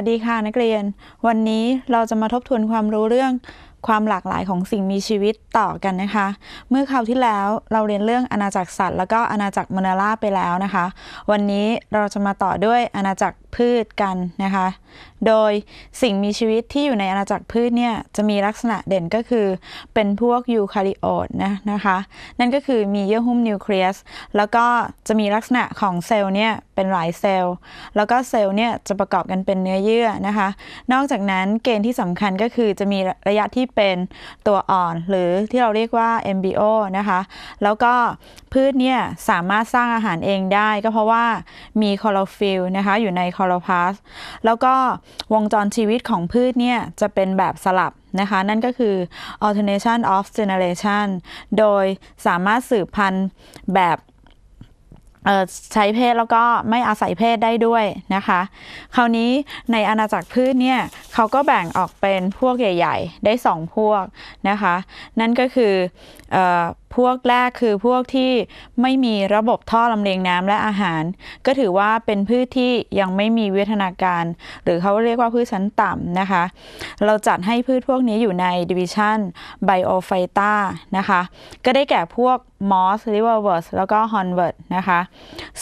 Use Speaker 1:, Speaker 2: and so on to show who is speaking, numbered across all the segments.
Speaker 1: วัสดีค่ะนักเรียน วันนี้เราจะมาทบทวนความรู้เรื่อง ความหลากหลายของสิ่งมีชีวิตต่อกันนะคะ เมื่อคราวที่แล้วเราเรียนเรื่องอาณาจักรสัตว์ แล้วก็อาณาจักรมนาล่าไปแล้วนะคะ วันนี้เราจะมาต่อด้วยอาณาจักรพืชกันนะคะ โดยสิ่งมีชีวิตที่อยู่ในอาณาจักรพืชเนี่ยจะมีลักษณะเด่นก็คือเป็นพวกยูคาริโอตนะนะคะ นั่นก็คือมีเยื่อหุ้มนิวเคลียส แล้วก็จะมีลักษณะของเซลล์เนี่ยเป็นหลายเซลล์ แล้วก็เซลล์เนี่ยจะประกอบกันเป็นเนื้อเยื่อนะคะ นอกจากนั้นเกณฑ์ที่สำคัญก็คือจะมีระยะที่เป็นตัวอ่อนหรือที่เราเรียกว่า MBO นะคะ แล้วก็พืชเนี่ยสามารถสร้างอาหารเองได้ ก็เพราะว่ามีคลอโรฟิลล์นะคะอยู่ในคคลอโรพลาสแล้วก็วงจรชีวิตของพืชเนี่ยจะเป็นแบบสลับนะคะ นั่นก็คือ alternation of generation โดยสามารถสืบพันธุ์แบบใช้เพศแล้วก็ไม่อาศัยเพศได้ด้วยนะคะ คราวนี้ในอาณาจักรพืชเนี่ยเขาก็แบ่งออกเป็นพวกใหญ่ๆ ได้2พวกนะคะ นั่นก็คือพวกแรกคือพวกที่ไม่มีระบบท่อลำเลียงน้ำและอาหาร ก็ถือว่าเป็นพืชที่ยังไม่มีวิทนาการ หรือเขาเรียกว่าพืชชั้นต่ำนะคะ เราจัดให้พืชพวกนี้อยู่ใน division biophyta นะคะก็ได้แก่พวก moss r i v e r ิร r สแล้วก็ hornwort นะคะ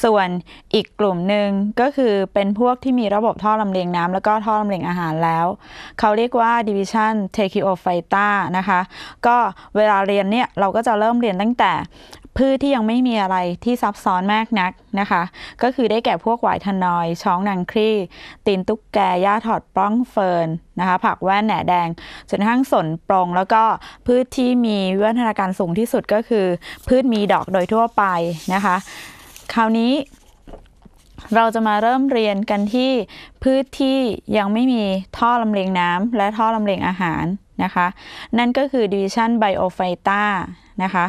Speaker 1: ส่วนอีกกลุ่มหนึ่งก็คือเป็นพวกที่มีระบบท่อลำเลียงน้ำแล้วก็ท่อลำเลียงอาหารแล้วเขาเรียกว่า division t e c h i o p h y t a นะคะก็เวลาเรียนเนี่ยเราก็จะเริ่มเรียนตั้งแต่พืชที่ยังไม่มีอะไรที่ซับซ้อนมากนักนะคะ ก็คือได้แก่พวกหวายทนอย ช้องนางครีตีนตุ๊กแกหญ้าถอดปล้องเฟิร์นนะคะผักแว่นแหน่แดงจนทั้งสนปรงแล้วก็พืชที่มีวิวัฒนาการสูงที่สุดก็คือ พืชมีดอกโดยทั่วไปนะคะ คราวนี้ เราจะมาเริ่มเรียนกันที่พืชที่ยังไม่มีท่อลำเลียงน้ำและท่อลำเลียงอาหารนะคะนั่นก็คือ division biophyta นะคะ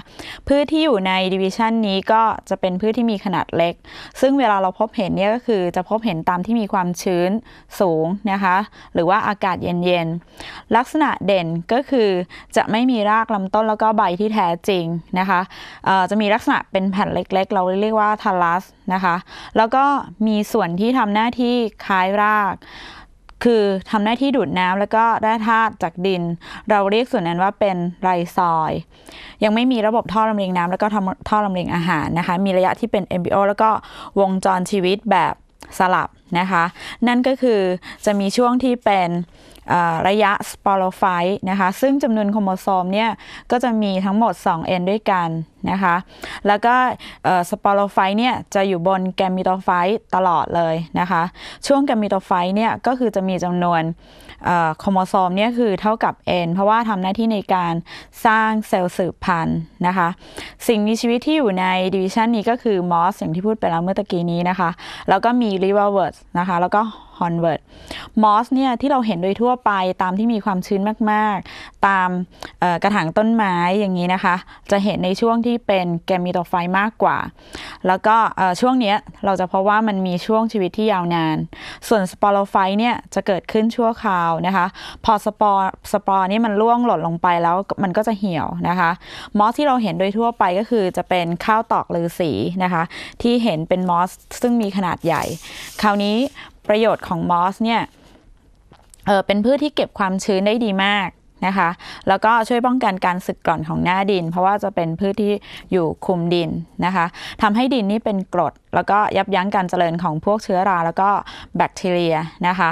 Speaker 1: พืชที่อยู่ใน division นี้ก็จะเป็นพืชที่มีขนาดเล็ก ซึ่งเวลาเราพบเห็นเนี่ยก็คือจะพบเห็นตามที่มีความชื้นสูงนะคะหรือว่าอากาศเย็นๆ ลักษณะเด่นก็คือจะไม่มีรากลำต้นแล้วก็ใบที่แท้จริงนะคะจะมีลักษณะเป็นแผ่นเล็กๆ เราเรียกว่าทัลลัสนะคะแล้วก็มีส่วนที่ทำหน้าที่คล้ายรากคือทำหน้าที่ดูดน้ำแล้วก็ได้ธาตุจากดิน เราเรียกส่วนนั้นว่าเป็นไรซอย ยังไม่มีระบบท่อลำเลียงน้ำแล้วก็ท่อลำเลียงอาหารนะคะมีระยะที่เป็น MBO แล้วก็วงจรชีวิตแบบสลับนะคะ นั่นก็คือจะมีช่วงที่เป็นระยะสปอรรไฟต์นะคะ ซึ่งจำนวนโครโมโซมเนี่ยก็จะมีทั้งหมด2เอ็นด้วยกันนะคะ แล้วก็สปอรรไฟต์เนี่ยจะอยู่บนแกมมิโตไฟต์ตลอดเลยนะคะ ช่วงแกมมิโตไฟต์เนี่ยก็คือจะมีจำนวนโครโมโซมเนี่ยคือเท่ากับ n เพราะว่าทำหน้าที่ในการสร้างเซลล์สืบพันธุ์นะคะ สิ่งมีชีวิตที่อยู่ในดิวิชันนี้ก็คือมอสอย่างที่พูดไปแล้วเมื่อตะกี้นี้นะคะ แล้วก็มีรีเวอร์เวิร์สนะคะแล้วก็ฮอนเวิร์ดมอสเนี่ยที่เราเห็นโดยทั่วไปตามที่มีความชื้นมาก ๆ ตามกระถางต้นไม้อย่างนี้ นะคะ จะเห็นในช่วงที่เป็นแกมมีตอไฟมากกว่า แล้วก็ช่วงนี้เราจะเพราะว่ามันมีช่วงชีวิตที่ยาวนาน ส่วนสปอโรไฟเนี่ยจะเกิดขึ้นชั่วคราวนะคะพอสปอร์สปอร์นี่มันร่วงหล่นลงไปแล้วมันก็จะเหี่ยวนะคะมอสที่เราเห็นโดยทั่วไปก็คือจะเป็นข้าวตอกือสีนะคะที่เห็นเป็นมอสซึ่งมีขนาดใหญ่ คราวนี้ประโยชน์ของมอสเนี่ยเเป็นพืชที่เก็บความชื้นได้ดีมากนะคะแล้วก็ช่วยป้องกันการสึกกร่อนของหน้าดิน เพราะว่าจะเป็นพืชที่อยู่คุมดินนะคะทำให้ดินนี่เป็นกรด แล้วก็ยับยั้งการเจริญของพวกเชื้อรา แล้วก็แบคทีเรียนะคะ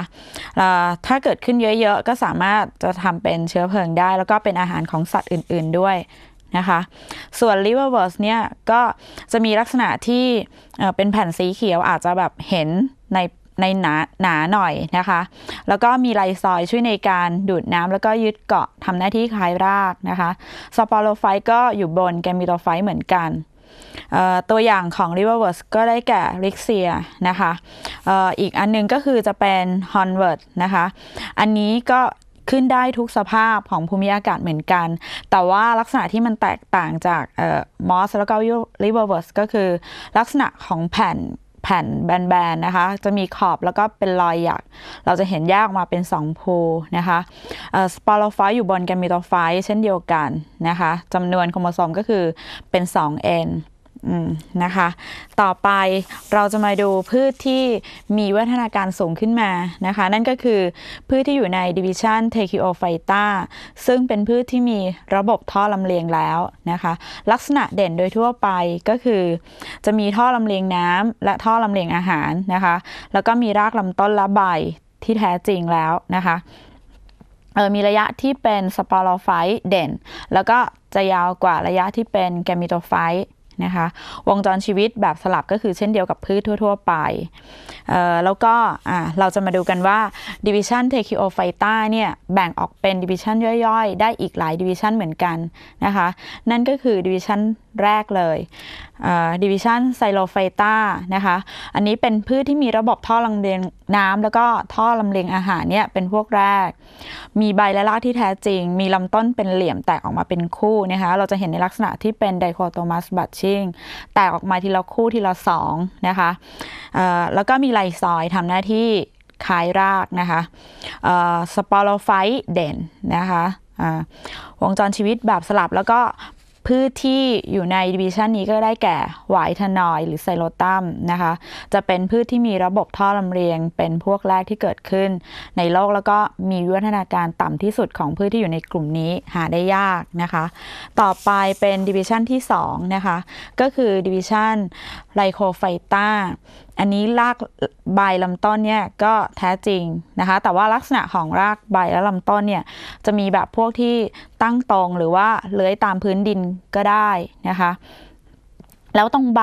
Speaker 1: ถ้าเกิดขึ้นเยอะๆ ก็สามารถจะทำเป็นเชื้อเพลิงได้ แล้วก็เป็นอาหารของสัตว์อื่นๆด้วยนะคะส่วนลวอร์เวิร์สเนี่ยก็จะมีลักษณะที่เป็นแผ่นสีเขียวอาจจะแบบเห็นในในหนาหนาหน่อยนะคะ แล้วก็มีไลซอยช่วยในการดูดน้ำแล้วก็ยึดเกาะทำหน้าที่คล้ายรากนะคะ สปอโลไฟก็อยู่บนแกมิโตไฟเหมือนกัน ตัวอย่างของ r i v e r w o r t ก็ได้แก่ิกเซียนะคะออีกอันนึงก็คือจะเป็น h o r n w o r d นะคะ อันนี้ก็ขึ้นได้ทุกสภาพของภูมิอากาศเหมือนกัน แต่ว่าลักษณะที่มันแตกต่างจากมอสแล้วก็ริเวอร์เวิร์สก็คือลักษณะของแผ่นแผ่นแบนๆนะคะ จะมีขอบแล้วก็เป็นรอยหยัก เราจะเห็นแยกออกมาเป็น2โพนะคะสปารลไฟอยู่บนแกมิโตไฟเช่นเดียวกันนะคะ จำนวนโครโมโซมก็คือเป็น 2N นะคะต่อไปเราจะมาดูพืชที่มีวัฒนาการสูงขึ้นมานะคะนั่นก็คือพืชที่อยู่ในดิวิชันเทคิโอไฟต้าซึ่งเป็นพืชที่มีระบบท่อลำเลียงแล้วนะคะลักษณะเด่นโดยทั่วไปก็คือ จะมีท่อลำเลียงน้ำและท่อลำเลียงอาหารนะคะแล้วก็มีรากลำต้นและใบที่แท้จริงแล้วนะคะมีระยะที่เป็นสปอโรไฟต์เด่น แล้วก็จะยาวกว่าระยะที่เป็นแกมิโตไฟต์นะคะวงจรชีวิตแบบสลับก็คือเช่นเดียวกับพืชทั่ว ๆ ไป แล้วก็เราจะมาดูกันว่า division t e c h i o p h y t a เนี่ยแบ่งออกเป็น division ย่อย ๆ ได้อีกหลาย division เหมือนกันนะคะ นั่นก็คือ division แรกเลยดิวิชันไซโลไฟตานะคะ อันนี้เป็นพืชที่มีระบบท่อลำเลียงน้ำแล้วก็ท่อลำเลียงอาหารเนี่ยเป็นพวกแรก มีใบและรากที่แท้จริง มีลำต้นเป็นเหลี่ยมแตกออกมาเป็นคู่นะคะ เราจะเห็นในลักษณะที่เป็นไดโคโตมัสบัตชิงแตกออกมาทีละคู่ทีละสองนะคะแล้วก็มีไลซอยทำหน้าที่คล้ายรากนะคะสปอโรไฟต์เด่นนะคะวงจรชีวิตแบบสลับแล้วก็พืชที่อยู่ในดิวิชันนี้ก็ได้แก่หวายทนอยหรือไซโลตัมนะคะ จะเป็นพืชที่มีระบบท่อลำเลียง เป็นพวกแรกที่เกิดขึ้นในโลกแล้วก็มีวิวัฒนาการต่ำที่สุดของพืชที่อยู่ในกลุ่มนี้หาได้ยากนะคะ ต่อไปเป็นดิวิชันที่ 2 นะคะ ก็คือดิวิชันไลโคไฟต้าอันนี้รากใบลำต้นเนี่ยก็แท้จริงนะคะแต่ว่าลักษณะของราก ใบและลำต้นเนี่ยจะมีแบบพวกที่ตั้งตรงหรือว่าเลื้อยตามพื้นดินก็ได้นะคะแล้วตรงใบ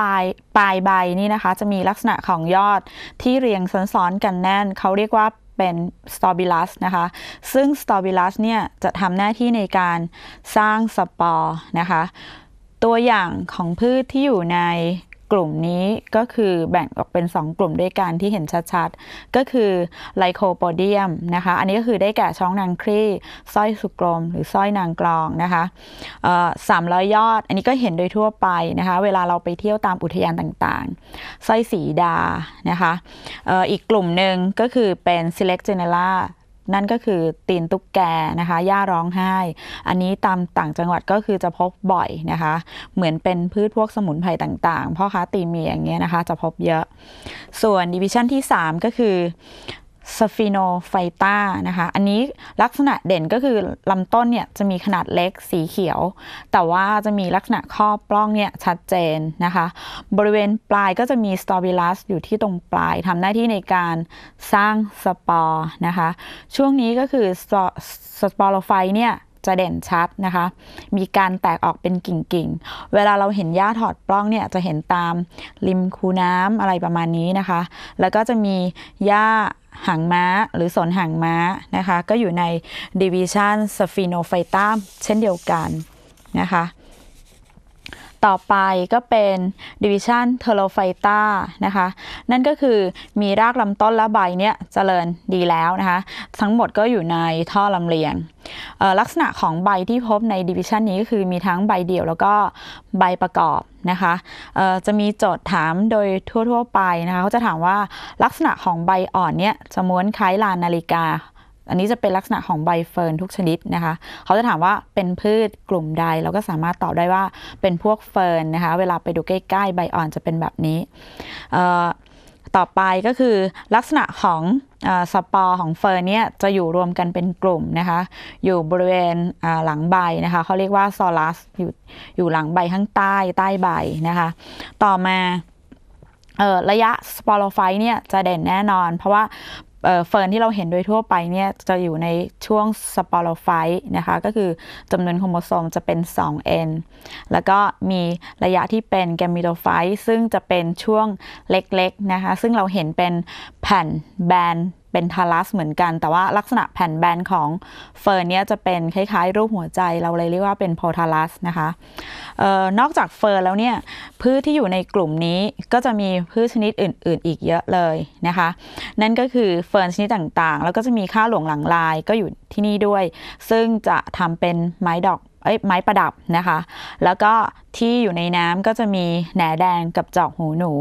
Speaker 1: ปลาย ใบนี่นะคะจะมีลักษณะของยอดที่เรียงซ้อนๆกันแน่นเขาเรียกว่าเป็นสตอบิลัสนะคะซึ่งสตอบิลัสเนี่ยจะทำหน้าที่ในการสร้างสปอร์นะคะตัวอย่างของพืชที่อยู่ในกลุ่มนี้ก็คือแบ่งออกเป็น 2 กลุ่มด้วยกันที่เห็นชัดๆ ก็คือไลโคโปเดียมนะคะ อันนี้ก็คือได้แก่ช่องนางครีสร้อยสุกรม หรือสร้อยนางกลองนะคะสามร้อยยอดอันนี้ก็เห็นโดยทั่วไปนะคะ เวลาเราไปเที่ยวตามอุทยานต่างๆสร้อยสีดา นะคะออีกกลุ่มหนึ่งก็คือเป็น select genera นั่นก็คือตีนตุ๊กแก นะคะ ย่าร้องไห้ อันนี้ตามต่างจังหวัดก็คือจะพบบ่อยนะคะ เหมือนเป็นพืชพวกสมุนไพรต่าง ๆ พ่อค้าตีเมียอย่างเงี้ยนะคะ จะพบเยอะ ส่วนดิวิชั่นที่ 3 ก็คือสฟีโนไฟต้านะคะ อันนี้ลักษณะเด่นก็คือ ลำต้นเนี่ย จะมีขนาดเล็กสีเขียว แต่ว่าจะมีลักษณะข้อปล้องเนี่ย ชัดเจนนะคะ บริเวณปลายก็จะมีสตอบิลัสอยู่ที่ตรงปลายทำหน้าที่ในการสร้างสปอร์นะคะ ช่วงนี้ก็คือ สปอโรไฟเนี่ยจะเด่นชัดนะคะ มีการแตกออกเป็นกิ่งๆ เวลาเราเห็นหญ้าถอดปล้องเนี่ยจะเห็นตามริมคูน้ำอะไรประมาณนี้นะคะ แล้วก็จะมีหญ้าหางม้าหรือสนหางม้านะคะ ก็อยู่ใน division s p h e n o p h y t a เช่นเดียวกันนะคะต่อไปก็เป็นดิวิชันเทโลไฟตานะคะ นั่นก็คือมีรากลำต้นและใบเนี่ยเจริญดีแล้วนะคะ ทั้งหมดก็อยู่ในท่อลำเลียง ลักษณะของใบที่พบในดิวิชันนี้ก็คือมีทั้งใบเดี่ยวแล้วก็ใบประกอบนะคะ จะมีโจทย์ถามโดยทั่วๆ ไปนะคะ เขาจะถามว่าลักษณะของใบอ่อนเนี่ยจะม้วนคล้ายลานนาฬิกาอันนี้จะเป็นลักษณะของใบเฟิร์นทุกชนิดนะคะเขาจะถามว่าเป็นพืชกลุ่มใดเราก็สามารถตอบได้ว่าเป็นพวกเฟิร์นนะคะ เวลาไปดูใกล้ๆใบอ่อนจะเป็นแบบนี้ต่อไปก็คือลักษณะของสปอร์ของเฟิร์นเนี่ยจะอยู่รวมกันเป็นกลุ่มนะคะ อยู่บริเวณหลังใบนะคะเขาเรียกว่าซอลัสอยู่อยู่หลังใบข้างใต้ใต้ใบนะคะ ต่อมาระยะสปอโ์ไฟเนี่ยจะเด่นแน่นอนเพราะว่าเฟิร์นที่เราเห็นโดยทั่วไปเนี่ยจะอยู่ในช่วงสปอโรไฟต์นะคะก็คือจำนวนโครโมโซมจะเป็น 2N แล้วก็มีระยะที่เป็นแกมิโตไฟต์ซึ่งจะเป็นช่วงเล็กๆนะคะซึ่งเราเห็นเป็นแผ่นแบนเป็นทารัสเหมือนกัน แต่ว่าลักษณะแผ่นแบนของ เฟิร์นเนี่ยจะเป็นคล้ายๆ รูปหัวใจเราเลยเรียกว่าเป็นโพทารัสนะคะออนอกจากเฟิร์นแล้วเนี่ย พืชที่อยู่ในกลุ่มนี้ก็จะมีพืชชนิดอื่นๆอีกเยอะเลยนะคะนั่นก็คือเฟิร์นชนิดต่างๆ แล้วก็จะมีข้าหลวงหลังลายก็อยู่ที่นี่ด้วย ซึ่งจะทำเป็นไม้ดอกเอ้ยไม้ประดับนะคะ แล้วก็ที่อยู่ในน้ำก็จะมีแหนแดงกับจอกหูหนู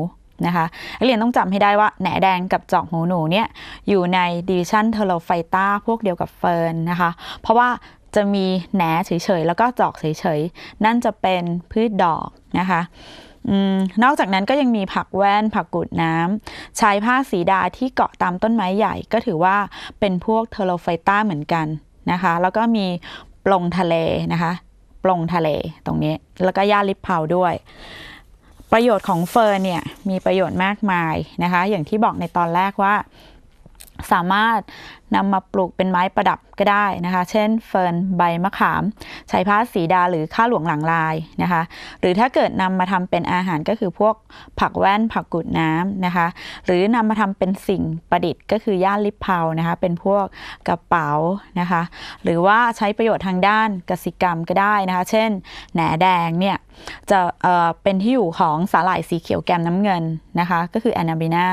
Speaker 1: นะคะนักเรียนต้องจำให้ได้ว่าแหนแดงกับจอกหูหนูเนี่ยอยู่ในดิวิชันเทอร์โลไฟต้าพวกเดียวกับเฟิร์นนะคะ เพราะว่าจะมีแหนเฉยๆ แล้วก็จอกเฉยๆ นั่นจะเป็นพืชดอกนะคะอนอกจากนั้นก็ยังมีผักแว่นผักกุดน้ำชายผ้าสีดาที่เกาะตามต้นไม้ใหญ่ก็ถือว่าเป็นพวกเทโลไฟต้าเหมือนกันนะคะ แล้วก็มีปลงทะเลนะคะ ปลงทะเลตรงนี้ แล้วก็ย่าลิปเผาด้วยประโยชน์ของเฟิร์นเนี่ยมีประโยชน์มากมายนะคะ อย่างที่บอกในตอนแรกว่าสามารถนำมาปลูกเป็นไม้ประดับก็ได้นะคะ เช่น เฟิร์นใบมะขามใช้ผ้าสีดาหรือข้าหลวงหลังลายนะคะหรือถ้าเกิดนำมาทำเป็นอาหารก็คือพวกผักแว่นผักกุดน้ำนะคะหรือนำมาทำเป็นสิ่งประดิษฐ์ก็คือย่าลิปเพานะคะเป็นพวกกระเป๋านะคะหรือว่าใช้ประโยชน์ทางด้านกสิกรรมก็ได้นะคะ เช่นแหนแดงเนี่ยจะเป็นที่อยู่ของสาหร่ายสีเขียวแกมน้ำเงินนะคะก็คือแอนาบินา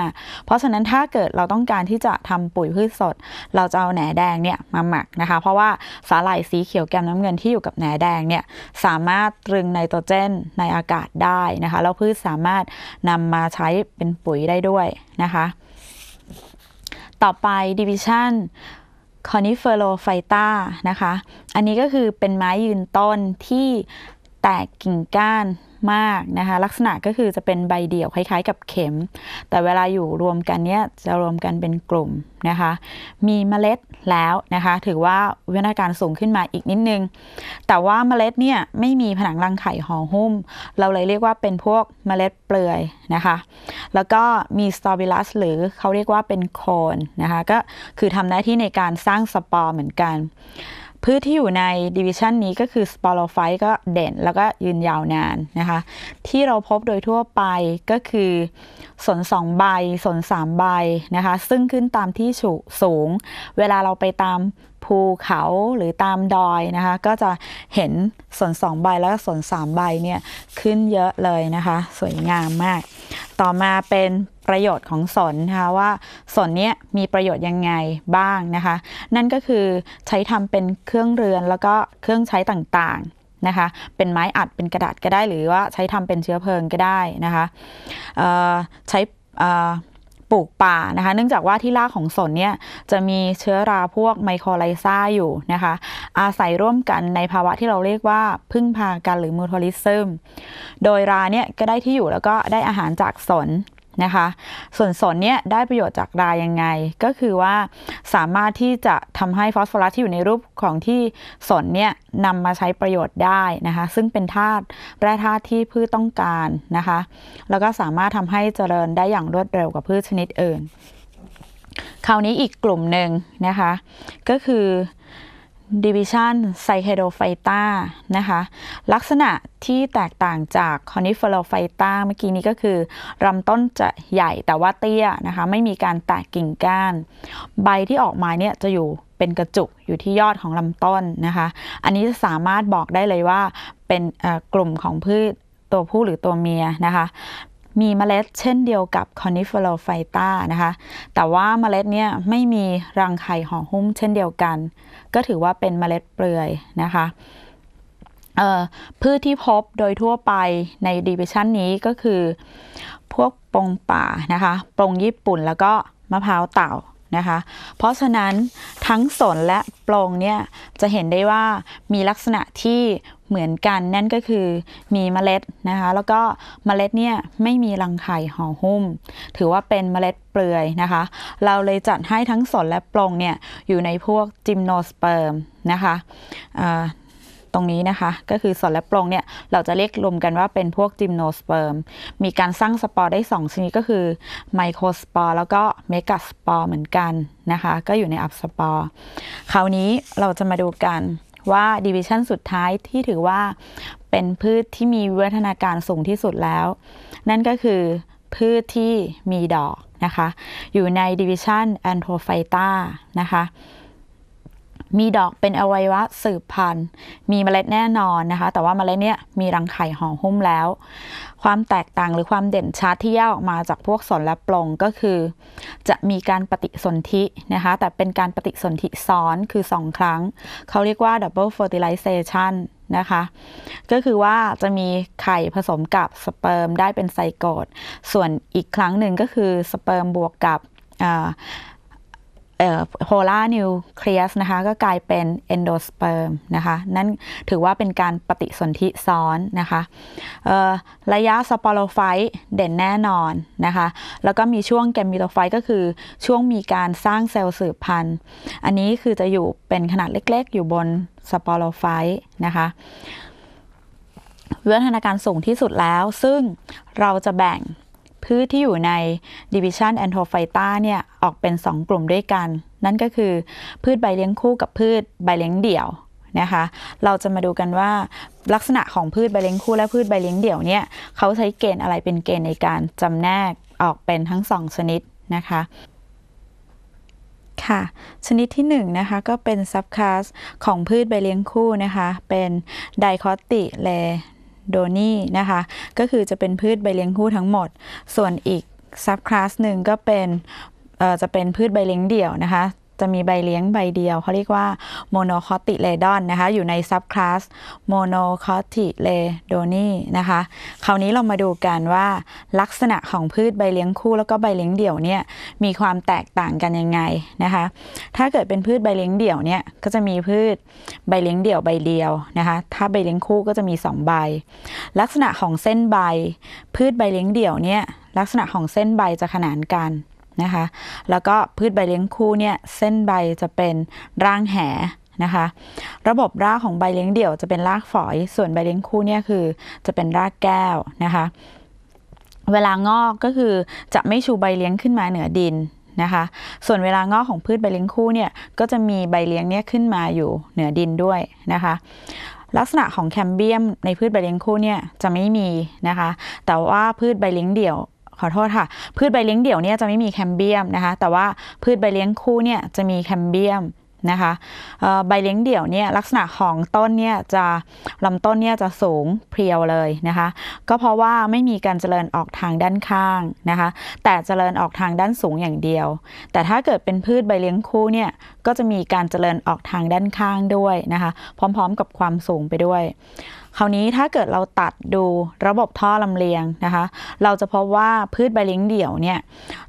Speaker 1: เพราะฉะนั้นถ้าเกิดเราต้องการที่จะทำปุ๋ยพืชสด เราจะเอาแหนแดงเนี่ยมาหมักนะคะ เพราะว่าสาหร่ายสีเขียวแกมน้ำเงินที่อยู่กับแหนแดงเนี่ยสามารถตรึงไนโตรเจนในอากาศได้นะคะ แล้วพืชสามารถนำมาใช้เป็นปุ๋ยได้ด้วยนะคะ ต่อไป division คอนิเฟโลไฟต้านะคะอันนี้ก็คือเป็นไม้ยืนต้นที่แตกกิ่งก้านมากนะคะลักษณะก็คือจะเป็นใบเดี่ยวคล้ายๆกับเข็ม แต่เวลาอยู่รวมกันเนี้ยจะรวมกันเป็นกลุ่มนะคะมีเมล็ดแล้วนะคะถือว่าวิวัฒนาการสูงขึ้นมาอีกนิดนึง แต่ว่าเมล็ดเนี่ยไม่มีผนังรังไข่ห่อหุ้ม เราเลยเรียกว่าเป็นพวกเมล็ดเปลือยนะคะแล้วก็มีสตอบิลัสหรือเขาเรียกว่าเป็นโคนนะคะก็คือทำหน้าที่ในการสร้างสปอร์เหมือนกันพืชที่อยู่ในดิวิชันนี้ก็คือสปอโรไฟต์ก็เด่นแล้วก็ยืนยาวนานนะคะ ที่เราพบโดยทั่วไปก็คือสนสองใบสนสามใบนะคะ ซึ่งขึ้นตามที่สูง เวลาเราไปตามภูเขาหรือตามดอยนะคะก็จะเห็นสนสองใบแล้วก็สนสามใบเนี่ยขึ้นเยอะเลยนะคะสวยงามมาก ต่อมาเป็นประโยชน์ของสนนะคะว่าสนเนี้ยมีประโยชน์ยังไงบ้างนะคะนั่นก็คือใช้ทำเป็นเครื่องเรือนแล้วก็เครื่องใช้ต่างๆนะคะเป็นไม้อัดเป็นกระดาษก็ได้หรือว่าใช้ทำเป็นเชื้อเพลิงก็ได้นะคะใช้ปลูกป่านะคะเนื่องจากว่าที่รากของสนเนี่ยจะมีเชื้อราพวกไมโครไลซาอยู่นะคะ อาศัยร่วมกันในภาวะที่เราเรียกว่าพึ่งพากันหรือมูทอลิซึม โดยราเนี่ยก็ได้ที่อยู่แล้วก็ได้อาหารจากสนนะคะส่วนสนเนี่ยได้ประโยชน์จากรายังไง ก็คือว่าสามารถที่จะทำให้ฟอสฟอรัสที่อยู่ในรูปของที่สนเนี่ยนำมาใช้ประโยชน์ได้นะคะซึ่งเป็นธาตุแร่ธาตุที่พืชต้องการนะคะแล้วก็สามารถทำให้เจริญได้อย่างรวดเร็วกว่าพืชชนิดอื่น คราวนี้อีกกลุ่มหนึ่งนะคะ ก็คือ Division c y c a d o p h y t a นะคะ ลักษณะที่แตกต่างจาก c o n i f e r o p h y t a เมื่อกี้นี้ก็คือลำต้นจะใหญ่แต่ว่าเตี้ยนะคะไม่มีการแตกกิ่งก้าน ใบที่ออกมาเนี่ยจะอยู่เป็นกระจุกอยู่ที่ยอดของลำต้นนะคะอันนี้จะสามารถบอกได้เลยว่าเป็นกลุ่มของพืชตัวผู้หรือตัวเมียนะคะมีเมล็ดเช่นเดียวกับคอนิฟอร์ไฟต้านะคะแต่ว่าเมล็ดเนี่ยไม่มีรังไข่ห่อหุ้มเช่นเดียวกัน ก็ถือว่าเป็นเมล็ดเปลือยนะคะพืชที่พบโดยทั่วไปในดีเวชันนี้ก็คือพวกปงป่านะคะปงญี่ปุ่นแล้วก็มะพร้าวเต่านะคะเพราะฉะนั้นทั้งสนและปลงเนี่ยจะเห็นได้ว่ามีลักษณะที่เหมือนกัน นั่นก็คือมีเมล็ดนะคะ แล้วก็เมล็ดเนี่ยไม่มีรังไข่ห่อหุ้ม ถือว่าเป็นเมล็ดเปลือยนะคะเราเลยจัดให้ทั้งสนและปลงเนี่ยอยู่ในพวกจิมโนสเปิร์มนะคะตรงนี้นะคะก็คือสนและปลงเนี่ยเราจะเรียกรวมกันว่าเป็นพวกจิมโนสเปิร์ม มีการสร้างสปอร์ได้ 2ชนิดก็คือไมโครสปอร์แล้วก็เมกาสปอร์ เหมือนกันนะคะ ก็อยู่ในอัพสปอร์ คราวนี้เราจะมาดูกันว่าดิวิชันสุดท้ายที่ถือว่าเป็นพืชที่มีวิวัฒนาการสูงที่สุดแล้ว นั่นก็คือ พืชที่มีดอกนะคะ อยู่ในดิวิชันแอนโทไฟตานะคะมีดอกเป็นอวัยวะสืบพันธุ์ มีเมล็ดแน่นอนนะคะ แต่ว่าเมล็ดเนี้ยมีรังไข่ห่อหุ้มแล้ว ความแตกต่างหรือความเด่นชัดที่แยกออกมาจากพวกสนและปลงก็คือ จะมีการปฏิสนธินะคะ แต่เป็นการปฏิสนธิซ้อนคือ 2 ครั้ง เขาเรียกว่า double fertilization นะคะ ก็คือว่าจะมีไข่ผสมกับสเปิร์มได้เป็นไซโกตส่วนอีกครั้งหนึ่งก็คือสเปิร์มบวกกับโพลร์นิวเคลียสนะคะ ก็กลายเป็นเอนโดสเปิร์มนะคะ นั่นถือว่าเป็นการปฏิสนธิซ้อนนะคะระยะสปอโรไฟต์เด่นแน่นอนนะคะ แล้วก็มีช่วงแกมมิโตไฟต์ก็คือช่วงมีการสร้างเซลล์สืบพันธุ์อันนี้คือจะอยู่เป็นขนาดเล็กๆ อยู่บนสปอโรไฟต์นะคะวิวัฒนาการสูงที่สุดแล้วซึ่งเราจะแบ่งพืชที่อยู่ใน Division a n t h o p h y t a เนี่ย ออกเป็น 2 กลุ่มด้วยกัน นั่นก็คือ พืชใบเลี้ยงคู่กับพืชใบเลี้ยงเดี่ยว นะคะ เราจะมาดูกันว่าลักษณะของพืชใบเลี้ยงคู่และพืชใบเลี้ยงเดี่ยวเนี่ย เขาใช้เกณฑ์อะไรเป็นเกณฑ์ในการจำแนกออกเป็นทั้ง 2 ชนิดนะคะ ค่ะ ชนิดที่1นนะคะก็เป็นซับคลาสของพืชใบเลี้ยงคู่นะคะ เป็นไดคอติเลโดนี่นะคะ ก็คือจะเป็นพืชใบเลี้ยงคู่ทั้งหมด ส่วนอีก ซับคลาสหนึ่งก็เป็นจะเป็นพืชใบเลี้ยงเดี่ยวนะคะจะมีใบเลี้ยงใบเดียวเขาเรียกว่าโมโนคอติเลดอนนะคะ อยู่ในซับคลาสโมโนคอติเลโดนีนะคะคราวนี้เรามาดูกันว่าลักษณะของพืชใบเลี้ยงคู่ แล้วก็ใบเลี้ยงเดี่ยวเนี่ยมีความแตกต่างกันยังไงนะคะ ถ้าเกิดเป็นพืชใบเลี้ยงเดี่ยวเนี่ยก็จะมีพืชใบเลี้ยงเดี่ยวใบเดียวนะคะ ถ้าใบเลี้ยงคู่ก็จะมี2ใบลักษณะของเส้นใบ พืชใบเลี้ยงเดี่ยวเนี่ยลักษณะของเส้นใบจะขนานกันนะคะ แล้วก็พืชใบเลี้ยงคู่เนี่ยเส้นใบจะเป็นร่างแหนะคะ ระบบรากของใบเลี้ยงเดี่ยวจะเป็นรากฝอย ส่วนใบเลี้ยงคู่เนี่ยคือจะเป็นรากแก้วนะคะ เวลางอกก็คือจะไม่ชูใบเลี้ยงขึ้นมาเหนือดินนะคะ ส่วนเวลางอกของพืชใบเลี้ยงคู่เนี่ยก็จะมีใบเลี้ยงเนี่ยขึ้นมาอยู่เหนือดินด้วยนะคะ ลักษณะของแคมเบียมในพืชใบเลี้ยงคู่เนี่ยจะไม่มีนะคะ แต่ว่าพืชใบเลี้ยงเดี่ยวขอโทษค่ะ พืชใบเลี้ยงเดี่ยวเนี่ยจะไม่มีแคมเบียมนะคะ แต่ว่าพืชใบเลี้ยงคู่เนี่ยจะมีแคมเบียมนะคะใบเลี้ยงเดี่ยวเนี่ยลักษณะของต้นเนี่ยจะลำต้นเนี่ยจะสูงเพรียวเลยนะคะ ก็เพราะว่าไม่มีการเจริญออกทางด้านข้างนะคะ แต่เจริญออกทางด้านสูงอย่างเดียว แต่ถ้าเกิดเป็นพืชใบเลี้ยงคู่เนี่ย ก็จะมีการเจริญออกทางด้านข้างด้วยนะคะ พร้อมๆกับความสูงไปด้วยคราวนี้ถ้าเกิดเราตัดดูระบบท่อลำเลียงนะคะ เราจะพบว่าพืชใบเลี้ยงเดี่ยวเนี่ย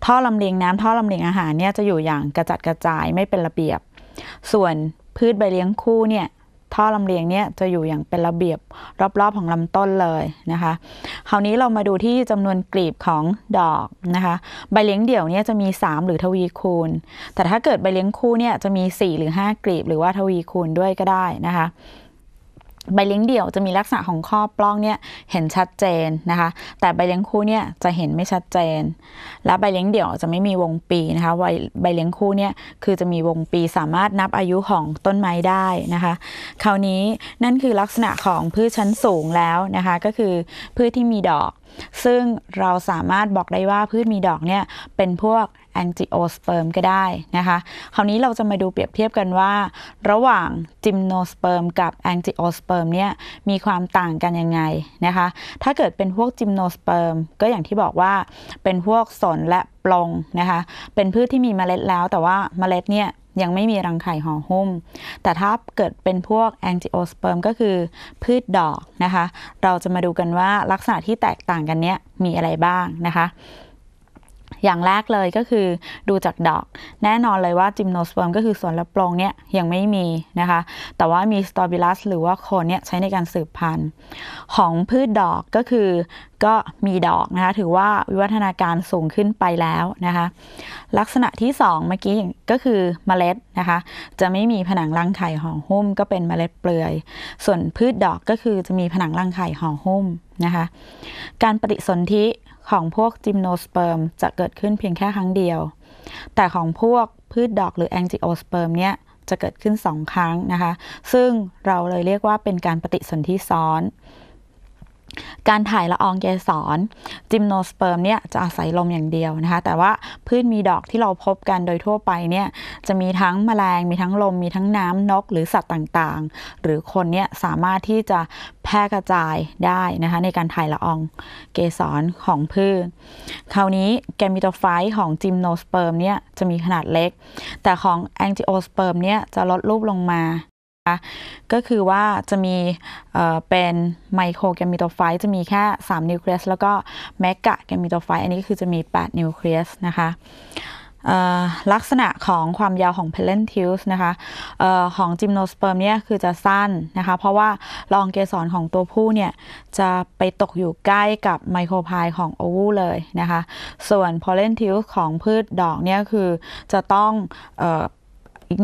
Speaker 1: ท่อลำเลียงน้ำท่อลำเลียงอาหารเนี่ยจะอยู่อย่างกระจัดกระจายไม่เป็นระเบียบ ส่วนพืชใบเลี้ยงคู่เนี่ยท่อลำเลียงเนี่ยจะอยู่อย่างเป็นระเบียบ รอบๆของลำต้นเลยนะคะคราวนี้เรามาดูที่จำนวนกลีบของดอกนะคะใบเลี้ยงเดี่ยวเนี่ยจะมี3หรือทวีคูณ แต่ถ้าเกิดใบเลี้ยงคู่เนี่ยจะมี4หรือ5กลีบ หรือว่าทวีคูณด้วยก็ได้นะคะใบเลี้ยงเดี่ยว จะมีลักษณะของข้อปล้องเนี่ยเห็นชัดเจนนะคะแต่ใบเลี้ยงคู่เนี่ยจะเห็นไม่ชัดเจน และใบเลี้ยงเดี่ยวจะไม่มีวงปีนะคะใบเลี้ยงคู่เนี่ยคือจะมีวงปีสามารถนับอายุของต้นไม้ได้นะคะคราวนี้นั่นคือลักษณะของพืชชั้นสูงแล้วนะคะก็คือพืชที่มีดอก ซึ่งเราสามารถบอกได้ว่าพืชมีดอกเนี่ยเป็นพวกแองจิโอสเปิร์มก็ได้นะคะ คราวนี้เราจะมาดูเปรียบเทียบกันว่า ระหว่างจิมโนสเปิร์มกับแองจิโอสเปิร์มเนี่ยมีความต่างกันยังไงนะคะถ้าเกิดเป็นพวกจิมโนสเปิร์มก็อย่างที่บอกว่าเป็นพวกสนและปลงนะคะเป็นพืชที่มีเมล็ดแล้ว แต่ว่าเมล็ดเนี่ยยังไม่มีรังไข่ห่อหุ้ม แต่ถ้าเกิดเป็นพวกแองจิโอสเปิร์มก็คือพืชดอกนะคะ เราจะมาดูกันว่าลักษณะที่แตกต่างกันเนี้ยมีอะไรบ้างนะคะอย่างแรกเลยก็คือดูจากดอก แน่นอนเลยว่าจิมโนสเปิร์มก็คือส่วนลบรองเนี่ยยังไม่มีนะคะ แต่ว่ามีสตอบิลัสหรือว่าโคนเนี่ยใช้ในการสืบพันธุ์ของพืชดอกก็คือก็มีดอกนะคะ ถือว่าวิวัฒนาการสูงขึ้นไปแล้วนะคะ ลักษณะที่2เมื่อกี้ก็คือเมล็ดนะคะ จะไม่มีผนังรังไข่ห่อหุ้มก็เป็นเมล็ดเปลือย ส่วนพืชดอกก็คือจะมีผนังรังไข่ห่อหุ้มนะคะการปฏิสนธิของพวกจิมโนสเปิร์มจะเกิดขึ้นเพียงแค่ครั้งเดียว แต่ของพวกพืชดอกหรือแองจิโอสเปิร์มเนี่ย จะเกิดขึ้น 2 ครั้งนะคะ ซึ่งเราเลยเรียกว่าเป็นการปฏิสนธิซ้อนการถ่ายละอองเกสรจิมโนสเปิร์มเนี่ยจะอาศัยลมอย่างเดียวนะคะแต่ว่าพืชมีดอกที่เราพบกันโดยทั่วไปเนี่ยจะมีทั้งแมลงมีทั้งลม มีทั้งน้ำนกหรือสัตว์ต่างๆ หรือคนเนี่ยสามารถที่จะแพร่กระจายได้นะคะในการถ่ายละอองเกสรของพืชคราวนี้แกมิโตไฟต์ของจิมโนสเปิร์มเนี่ยจะมีขนาดเล็ก แต่ของแองจิโอสเปิร์มเนี่ยจะลดรูปลงมาก็คือว่าจะมีเป็นไมโครแกมิโตไฟจะมีแค่ 3 นิวเคลียสแล้วก็แมกกะแกมิโตไฟอันนี้คือจะมี 8 นิวเคลียสนะคะลักษณะของความยาวของเพลนทิลส์นะคะออของจมโนสเปิร์มเนี่ยคือจะสั้นนะคะ เพราะว่าลองเกสรของตัวผู้เนี่ยจะไปตกอยู่ใกล้กับไมโครพายของโอวูเลยนะคะ ส่วนเพลนทิลส์ของพืชดอกเนี่ยคือจะต้องออ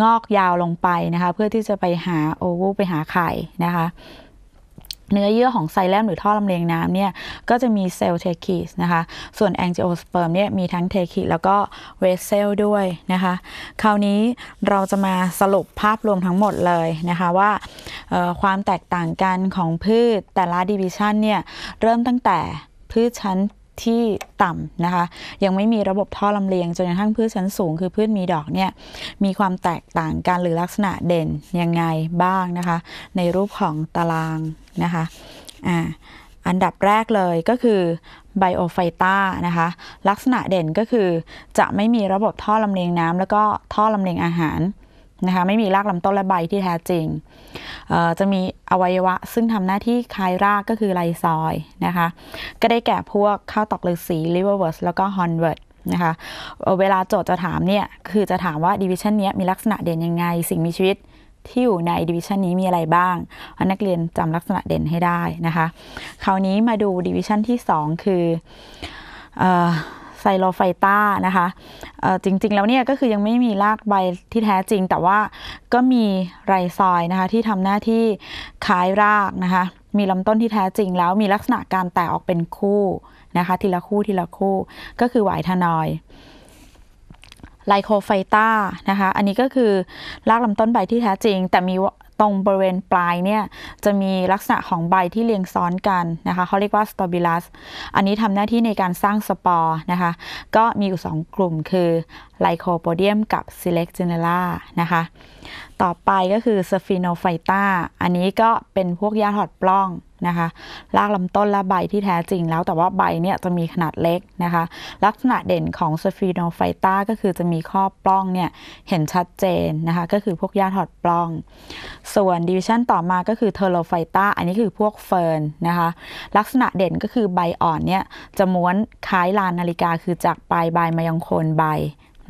Speaker 1: งอกยาวลงไปนะคะ เพื่อที่จะไปหา โอวูไปหาไข่นะคะ เนื้อเยื่อของไซแลมหรือท่อลำเลียงน้ำเนี่ย ก็จะมีเซลล์เทคิสนะคะ ส่วนแองจิโอสเปิร์มเนี่ย มีทั้งเทคิแล้วก็เวสเซลด้วยนะคะ คราวนี้เราจะมาสรุปภาพรวมทั้งหมดเลยนะคะ ว่าความแตกต่างกันของพืชแต่ละดิวิชันเนี่ย เริ่มตั้งแต่พืชชั้นที่ต่ำนะคะยังไม่มีระบบท่อลำเลียงจนกระทั่งพืชชั้นสูงคือพืชมีดอกเนี่ยมีความแตกต่างกันหรือลักษณะเด่น ยังไงบ้างนะคะในรูปของตารางนะคะอ่าอันดับแรกเลยก็คือไบโอไฟต้านะคะลักษณะเด่นก็คือจะไม่มีระบบท่อลำเลียงน้ำแล้วก็ท่อลำเลียงอาหารนะคะไม่มีรากลำต้นและใบที่แท้จริง จะมีอวัยวะซึ่งทำหน้าที่คล้ายรากก็คือไรซอยนะคะก็ได้แก่พวกข้าวตอกฤาษีลิเวอร์เวิร์สแล้วก็ฮอนเวิร์ดนะคะเวลาโจทย์จะถามเนี่ยคือจะถามว่าดิวิชันนี้มีลักษณะเด่นยังไง สิ่งมีชีวิตที่อยู่ในดิวิชันนี้มีอะไรบ้างนักเรียนจำลักษณะเด่นให้ได้นะคะคราวนี้มาดูดิวิชันที่2คืออไซโลไฟต้านะคะจริง ๆ แล้วเนี่ยก็คือยังไม่มีรากใบที่แท้จริงแต่ว่าก็มีไรซอยนะคะที่ทำหน้าที่คล้ายรากนะคะ มีลำต้นที่แท้จริงแล้วมีลักษณะการแตกออกเป็นคู่นะคะทีละคู่ทีละคู่ก็คือหวายทนอยไลโคไฟต้านะคะอันนี้ก็คือรากลำต้นใบที่แท้จริง แต่มีตรงบริเวณปลายเนี่ย จะมีลักษณะของใบที่เรียงซ้อนกันนะคะเขาเรียกว่าสตอบิลัสอันนี้ทำหน้าที่ในการสร้างสปอร์นะคะ ก็มีอยู่2กลุ่มคือไลโคโปเดียมกับซิเล็กเจเนล่านะคะ ต่อไปก็คือซฟิโนไฟต้า อันนี้ก็เป็นพวกยาถอดปล้องนะคะ รากลำต้นและใบที่แท้จริงแล้ว แต่ว่าใบเนี่ยจะมีขนาดเล็กนะคะ ลักษณะเด่นของซฟิโนไฟต้าก็คือจะมีข้อปล้องเนี่ย เห็นชัดเจนนะคะ ก็คือพวกยาถอดปล้อง ส่วนดิวิชั่นต่อมาก็คือเทโลไฟต้า อันนี้คือพวกเฟิร์นนะคะ ลักษณะเด่นก็คือใบอ่อนเนี่ยจะม้วนคล้ายลานนาฬิกา คือจากปลายใบมายังโคนใบ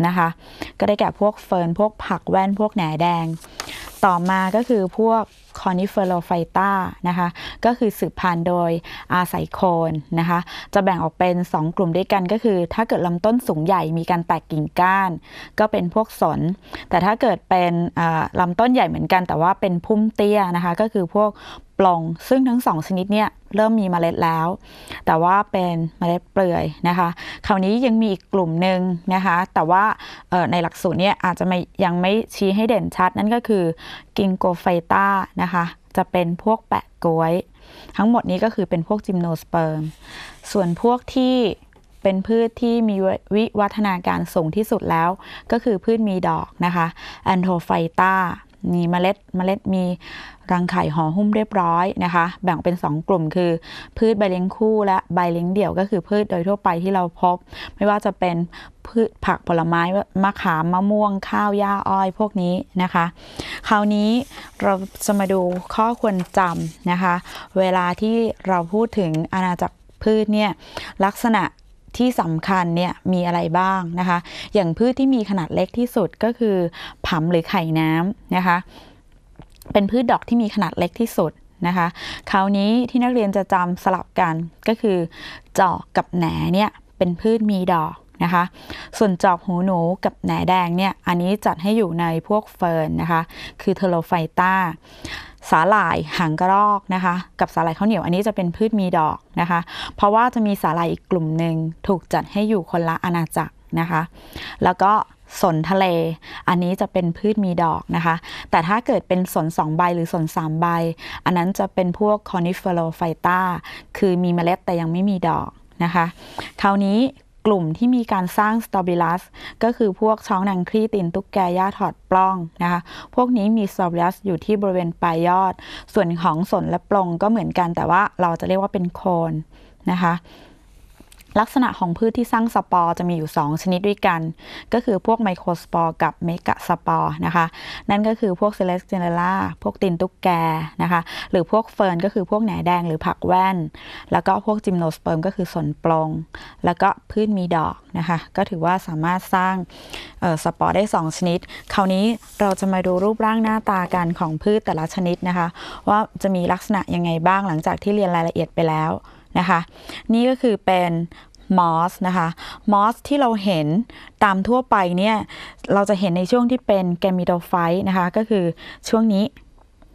Speaker 1: นะคะ ก็ได้แก่พวกเฟิร์น พวกผักแว่นพวกแหนแดง ต่อมาก็คือพวกคอนิเฟอโรไฟต้านะคะ ก็คือสืบพันธุ์โดยอาศัยโคนนะคะ จะแบ่งออกเป็น 2 กลุ่มด้วยกันก็คือถ้าเกิดลำต้นสูงใหญ่มีการแตกกิ่งก้าน ก็เป็นพวกสน แต่ถ้าเกิดเป็นลำต้นใหญ่เหมือนกัน แต่ว่าเป็นพุ่มเตี้ยนะคะ ก็คือพวกลองซึ่งทั้งสองชนิดเนี่ยเริ่มมีเมล็ดแล้ว แต่ว่าเป็นเมล็ดเปลือยนะคะ คราวนี้ยังมีอีกกลุ่มหนึ่งนะคะ แต่ว่าในหลักสูตรเนี่ยอาจจะไม่ยังไม่ชี้ให้เด่นชัดนั่นก็คือกิงโกไฟต้านะคะ จะเป็นพวกแปะกล้วย ทั้งหมดนี้ก็คือเป็นพวกจิมโนสเปิร์มส่วนพวกที่เป็นพืชที่มีวิวัฒนาการสูงที่สุดแล้ว ก็คือพืชมีดอกนะคะแอนโทไฟต้ามีเมล็ด เมล็ดมีรังไข่ห่อหุ้มเรียบร้อยนะคะ แบ่งเป็น 2 กลุ่มคือ พืชใบเลี้ยงคู่และใบเลี้ยงเดี่ยวก็คือพืชโดยทั่วไปที่เราพบ ไม่ว่าจะเป็นพืชผักผลไม้มะขามมะม่วงข้าวหญ้าอ้อยพวกนี้นะคะ คราวนี้เราจะมาดูข้อควรจำนะคะ เวลาที่เราพูดถึงอาณาจักรพืชเนี่ยลักษณะที่สำคัญเนี่ยมีอะไรบ้างนะคะ อย่างพืชที่มีขนาดเล็กที่สุดก็คือผำหรือไข่น้ำนะคะเป็นพืชดอกที่มีขนาดเล็กที่สุดนะคะ คราวนี้ที่นักเรียนจะจำสลับกันก็คือจอกกับแหนเนี่ยเป็นพืชมีดอกนะคะ ส่วนจอกหูหนูกับแหนแดงเนี่ย อันนี้จัดให้อยู่ในพวกเฟิร์นนะคะ คือเทโลไฟต้า สาหร่ายหางกระรอกนะคะกับสาหร่ายข้าวเหนียวอันนี้จะเป็นพืชมีดอกนะคะ เพราะว่าจะมีสาหร่ายอีกกลุ่มหนึ่งถูกจัดให้อยู่คนละอาณาจักรนะคะ แล้วก็สนทะเล อันนี้จะเป็นพืชมีดอกนะคะ แต่ถ้าเกิดเป็นสนสองใบหรือสนสามใบ อันนั้นจะเป็นพวกคอนิ f ฟโ o ไฟต้าคือมีเมล็ดแต่ยังไม่มีดอกนะคะคราวนี้กลุ่มที่มีการสร้างสตอบิลัสก็คือพวกช้องนังครีตินตุกแกย่าถอดปล้องนะคะ พวกนี้มีสตอบิลัสอยู่ที่บริเวณปลายยอด ส่วนของสนและปลงก็เหมือนกันแต่ว่าเราจะเรียกว่าเป็นโคนนะคะลักษณะของพืชที่สร้างสปอร์ จะมีอยู่ 2 ชนิดด้วยกัน ก็คือพวกไมโครสปอร์กับเมกะสปอร์นะคะนั่นก็คือพวกเซเลสเจเนล่าพวกตินตุกแกนะคะหรือพวกเฟิร์นก็คือพวกแหนแดงหรือผักแว่น แล้วก็พวกจิมโนสเปิร์มก็คือสนปลงแล้วก็พืชมีดอกนะคะก็ถือว่าสามารถสร้างสปอร์ได้ 2 ชนิด คราวนี้เราจะมาดูรูปร่างหน้าตากันของพืชแต่ละชนิดนะคะว่าจะมีลักษณะยังไงบ้างหลังจากที่เรียนรายละเอียดไปแล้วนะคะนี่ก็คือเป็นมอสนะคะมอสที่เราเห็นตามทั่วไปเนี่ยเราจะเห็นในช่วงที่เป็นแกมิโตไฟนะคะก็คือช่วงนี้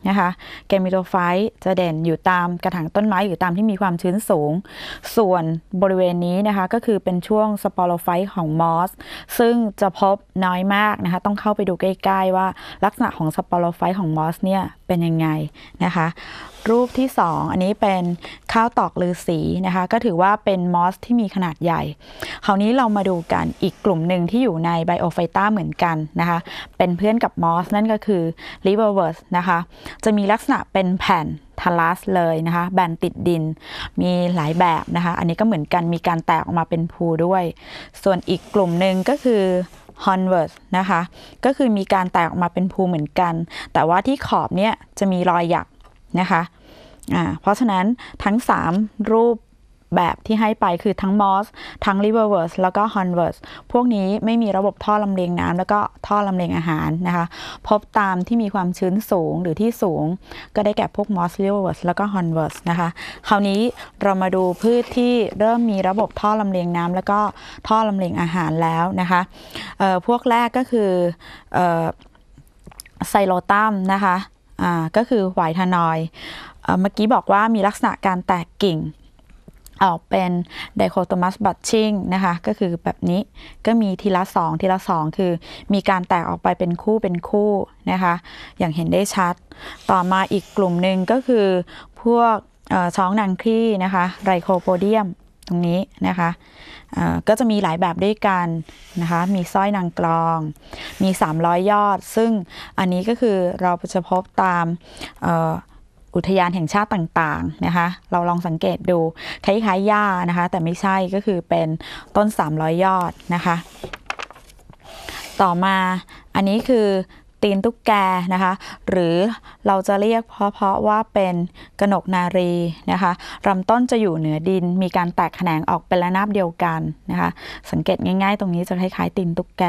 Speaker 1: นะคะแกมิโตไฟจะเด่นอยู่ตามกระถางต้นไม้อยู่ตามที่มีความชื้นสูง ส่วนบริเวณนี้นะคะก็คือเป็นช่วงสปอโรไฟของ มอส ซึ่งจะพบน้อยมากนะคะต้องเข้าไปดูใกล้ ๆ ว่าลักษณะของสปอโรไฟของมอสเนี่ยเป็นยังไงนะคะรูปที่ 2 อันนี้เป็นข้าวตอกลือสีนะคะ ก็ถือว่าเป็นมอสที่มีขนาดใหญ่คราวนี้เรามาดูกันอีกกลุ่มหนึ่งที่อยู่ในไบโอไฟต้าเหมือนกันนะคะ เป็นเพื่อนกับมอสนั่นก็คือลิเวอร์เวิร์สนะคะ จะมีลักษณะเป็นแผ่นทารัสเลยนะคะแบนติดดินมีหลายแบบนะคะ อันนี้ก็เหมือนกันมีการแตกออกมาเป็นภูด้วย ส่วนอีกกลุ่มหนึ่งก็คือ h o n ิร์สนะคะ ก็คือมีการแตกออกมาเป็นภูเหมือนกัน แต่ว่าที่ขอบเนี่ยจะมีรอยหยักนะคะอ่าเพราะฉะนั้นทั้ง 3 รูปแบบที่ให้ไปคือทั้งมอสทั้งร r เวิร์สแล้วก็อนเวิร์สพวกนี้ไม่มีระบบท่อลำเลียงน้ำแล้วก็ท่อลำเลียงอาหารนะคะพบตามที่มีความชื้นสูงหรือที่สูง ก็ได้แก่พวกม m o ร r เวิร์สแล้วก็อนเวิร์สนะคะคราวนี้เรามาดูพืชที่ เริ่มมีระบบท่อลำเลียงน้ำแล้วก็ท่อลำเลียงอาหารแล้วนะคะพวกแรกก็คือไซโลตัมนะคะก็คือไวทานอยเมื่อกี้บอกว่ามีลักษณะการแตกกิ่งออกเป็นไดโคโตมัสบัตชิงนะคะก็คือแบบนี้ก็มีทีละสองทีละสองคือมีการแตกออกไปเป็นคู่เป็นคู่นะคะอย่างเห็นได้ชัด ต่อมาอีกกลุ่มหนึ่งก็คือพวกช้องนางคี่นะคะไรโคโปเดียมตรงนี้นะคะก็จะมีหลายแบบด้วยกันนะคะมีสร้อยนางกลอง มี 300 ยอดซึ่งอันนี้ก็คือเราจะพบตามอุทยานแห่งชาติต่างๆนะคะ เราลองสังเกตดูคล้ายๆหญ้านะคะแต่ไม่ใช่ก็คือเป็นต้น 300 ยอดนะคะต่อมาอันนี้คือตีนตุ๊กแกนะคะหรือเราจะเรียกเพราะๆว่าเป็นกนกนารีนะคะลำต้นจะอยู่เหนือดินมีการแตกแขนงออกเป็นระนาบเดียวกันนะคะสังเกตง่ายๆ ตรงนี้จะคล้ายๆตีนตุ๊กแก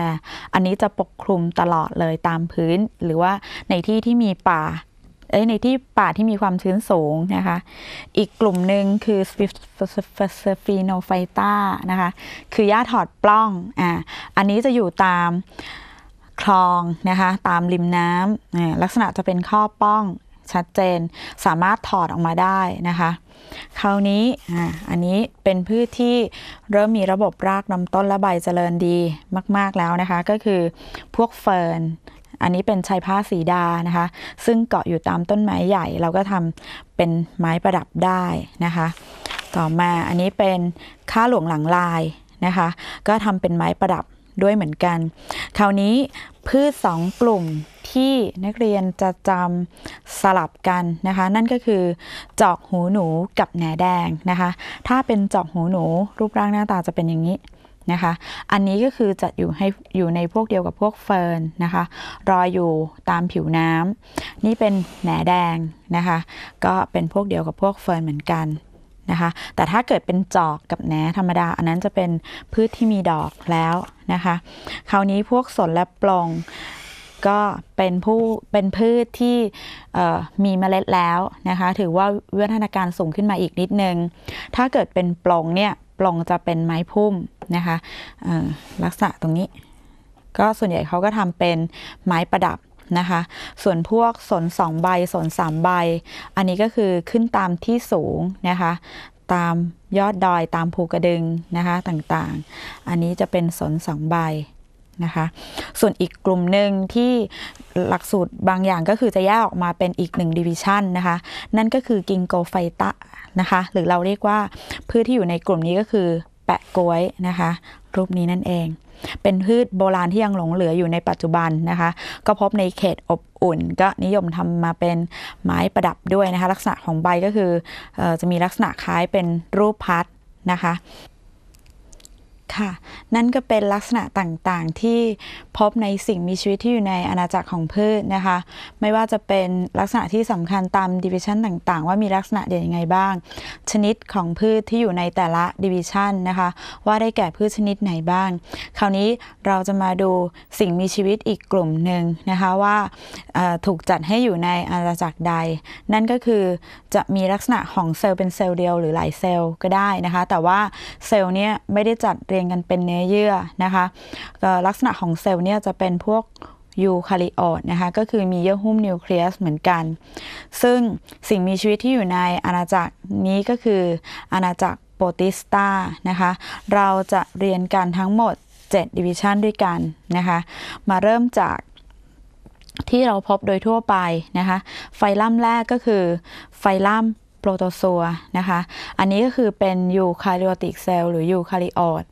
Speaker 1: อันนี้จะปกคลุมตลอดเลยตามพื้นหรือว่าในที่ที่มีป่าในที่ป่าที่มีความชื้นสูงนะคะ อีกกลุ่มหนึ่งคือสฟีโนไฟต้านะคะ คือหญ้าถอดปล้อง อ่าอันนี้จะอยู่ตามคลองนะคะ ตามริมน้ำลักษณะจะเป็นข้อป้องชัดเจน สามารถถอดออกมาได้นะคะคราวนี้ อ่าอันนี้เป็นพืชที่เริ่มมีระบบรากลำต้นและใบเจริญดีมาก ๆ แล้วนะคะ ก็คือพวกเฟิร์นอันนี้เป็นชายผ้าสีดา นะคะ ซึ่งเกาะอยู่ตามต้นไม้ใหญ่เราก็ทำเป็นไม้ประดับได้นะคะ ต่อมาอันนี้เป็นข้าหลวงหลังลาย นะคะ ก็ทำเป็นไม้ประดับด้วยเหมือนกัน คราวนี้พืชสองกลุ่มที่นักเรียนจะจำสลับกันนะคะนั่นก็คือจอกหูหนูกับแหนแดงนะคะ ถ้าเป็นจอกหูหนูรูปร่างหน้าตาจะเป็นอย่างนี้นะคะ อันนี้ก็คือจะอยู่ให้อยู่ในพวกเดียวกับพวกเฟิร์นนะคะรอยอยู่ตามผิวน้ำนี่เป็นแหนแดงนะคะ ก็เป็นพวกเดียวกับพวกเฟิร์นเหมือนกันนะคะ แต่ถ้าเกิดเป็นจอกกับแหนธรรมดา อันนั้นจะเป็นพืชที่มีดอกแล้วนะคะคราวนี้พวกสนและปลงก็เป็นผู้เป็นพืชที่มีเมล็ดแล้วนะคะ ถือว่าวิวัฒนาการสูงขึ้นมาอีกนิดนึง ถ้าเกิดเป็นปลงเนี่ยปล่องจะเป็นไม้พุ่มนะคะลักษณะตรงนี้ ก็ส่วนใหญ่เขาก็ทำเป็นไม้ประดับนะคะ ส่วนพวกสนสองใบ สนสามใบ อันนี้ก็คือขึ้นตามที่สูงนะคะ ตามยอดดอยตามภูกระดึงนะคะต่างๆ อันนี้จะเป็นสนสองใบนะคะส่วนอีกกลุ่มหนึ่งที่หลักสูตรบางอย่างก็คือจะแยกออกมาเป็นอีกหนึ่งดิวิชันนะคะนั่นก็คือกิงโกไฟตะนะคะ หรือเราเรียกว่าพืชที่อยู่ในกลุ่มนี้ก็คือแปะก้วยนะคะ รูปนี้นั่นเอง เป็นพืชโบราณที่ยังหลงเหลืออยู่ในปัจจุบันนะคะ ก็พบในเขตอบอุ่นก็นิยมทำมาเป็นไม้ประดับด้วยนะคะลักษณะของใบก็คืออจะมีลักษณะคล้ายเป็นรูปพัดนะคะค่ะนั่นก็เป็นลักษณะต่างๆที่พบในสิ่งมีชีวิตที่อยู่ในอาณาจักรของพืชนะคะ ไม่ว่าจะเป็นลักษณะที่สำคัญตามดิวิชันต่างๆ ว่ามีลักษณะเด่นยังไงบ้าง ชนิดของพืชที่อยู่ในแต่ละดิวิชันนะคะ ว่าได้แก่พืชชนิดไหนบ้าง คราวนี้เราจะมาดูสิ่งมีชีวิตอีกกลุ่มหนึ่งนะคะว่าถูกจัดให้อยู่ในอาณาจักรใด นั่นก็คือจะมีลักษณะของเซลล์เป็นเซลล์เดียวหรือหลายเซลล์ก็ได้นะคะแต่ว่าเซลล์เนี้ยไม่ได้จัดรียงกันเป็นเนื้อเยื่อนะคะลักษณะของเซลล์เนี่ยจะเป็นพวกยูคาริโอตนะคะ ก็คือมีเยื่อหุ้มนิวเคลียสเหมือนกัน ซึ่งสิ่งมีชีวิตที่อยู่ในอาณาจักรนี้ก็คืออาณาจักรโปรติสตานะคะ เราจะเรียนกันทั้งหมด7ดิวิชันด้วยกันนะคะ มาเริ่มจากที่เราพบโดยทั่วไปนะคะ ไฟลัมแรกก็คือไฟลัมปรโตโซัวนะคะ อันนี้ก็คือเป็นยูคาริโอติกเซลล์หรือยูคาริโอต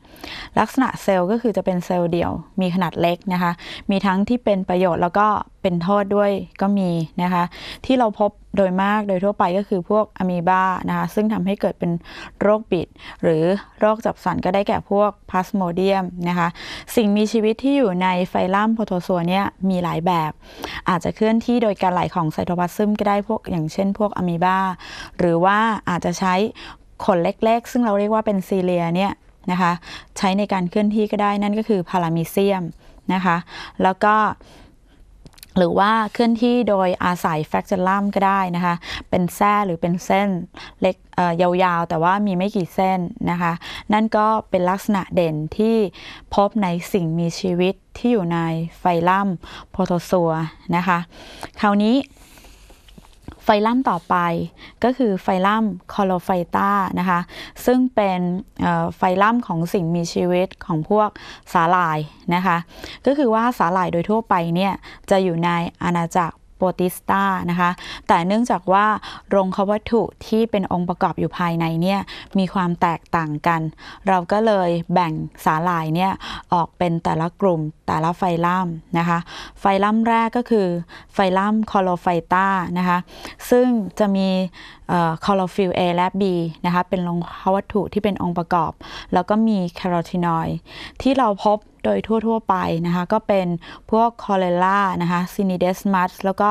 Speaker 1: ลักษณะเซลล์ก็คือจะเป็นเซลล์เดี่ยวมีขนาดเล็กนะคะ มีทั้งที่เป็นประโยชน์แล้วก็เป็นโทษด้วยก็มีนะคะ ที่เราพบโดยมากโดยทั่วไปก็คือพวกอะมีบา นะคะ ซึ่งทำให้เกิดเป็นโรคปิด หรือโรคจับสันก็ได้แก่พวกพลาสโมเดียมนะคะ สิ่งมีชีวิตที่อยู่ในไฟลัมโพโทซัวเนี่ยมีหลายแบบ อาจจะเคลื่อนที่โดยการไหลของไซโทพลาซึมก็ได้พวกอย่างเช่นพวกอะมีบา หรือว่าอาจจะใช้ ขนเล็กๆ ซึ่งเราเรียกว่าเป็นซีเลียเนี่ยนะคะ ใช้ในการเคลื่อนที่ก็ได้นั่นก็คือพารามีเซียมนะคะ แล้วก็หรือว่าเคลื่อนที่โดยอาศัยแฟกเจลัมก็ได้นะคะ เป็นแส้หรือเป็นเส้นเล็กยาวๆ แต่ว่ามีไม่กี่เส้นนะคะ นั่นก็เป็นลักษณะเด่นที่พบในสิ่งมีชีวิตที่อยู่ในไฟลัมโพโทซัวนะคะ คราวนี้ไฟลัมต่อไปก็คือไฟลัมคอโลไฟต้านะคะ ซึ่งเป็นไฟลัมของสิ่งมีชีวิตของพวกสาหร่ายนะคะ ก็คือว่าสาหร่ายโดยทั่วไปเนี่ยจะอยู่ในอาณาจักรโปรติสตานะคะ แต่เนื่องจากว่า โรงควัตถุที่เป็นองค์ประกอบอยู่ภายในเนี่ยมีความแตกต่างกัน เราก็เลยแบ่งสาหร่ายเนี่ย ออกเป็นแต่ละกลุ่มแต่ละไฟลัม นะคะ ไฟลัมแรกก็คือไฟลัมคอโลไฟต้านะคะ ซึ่งจะมีคอโลฟิลเอและ B นะคะเป็นองค์วัตถุที่เป็นองค์ประกอบ แล้วก็มีแคโรทีนอยด์ที่เราพบโดยทั่ว ๆ ไป นะคะ ก็เป็นพวกคอเลล่านะคะ ซินิเดสมัสแล้วก็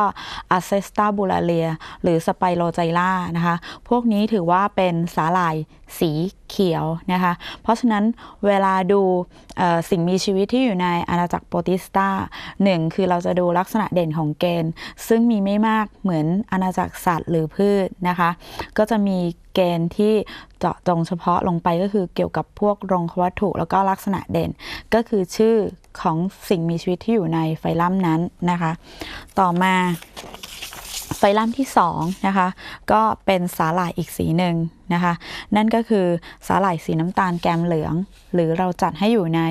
Speaker 1: อะเซสตาบูลาเลีย หรือสไปโรไจล่านะคะ พวกนี้ถือว่าเป็นสาหร่ายสีเขียวนะคะ เพราะฉะนั้นเวลาดูสิ่งมีชีวิตที่อยู่ในอาณาจักรโปรติสตาหนึ่งคือเราจะดูลักษณะเด่นของเกณฑ์ซึ่งมีไม่มากเหมือนอาณาจักรสัตว์หรือพืชนะคะก็จะมีเกณฑ์ที่เจาะจงเฉพาะลงไปก็คือเกี่ยวกับพวกรงควัตถุแล้วก็ลักษณะเด่นก็คือชื่อของสิ่งมีชีวิตที่อยู่ในไฟลัมนั้นนะคะ ต่อมาไฟลัมที่ 2 นะคะ ก็เป็นสาหร่ายอีกสีหนึ่งนะคะ นั่นก็คือสาหร่ายสีน้ำตาลแกมเหลือง หรือเราจัดให้อยู่ใน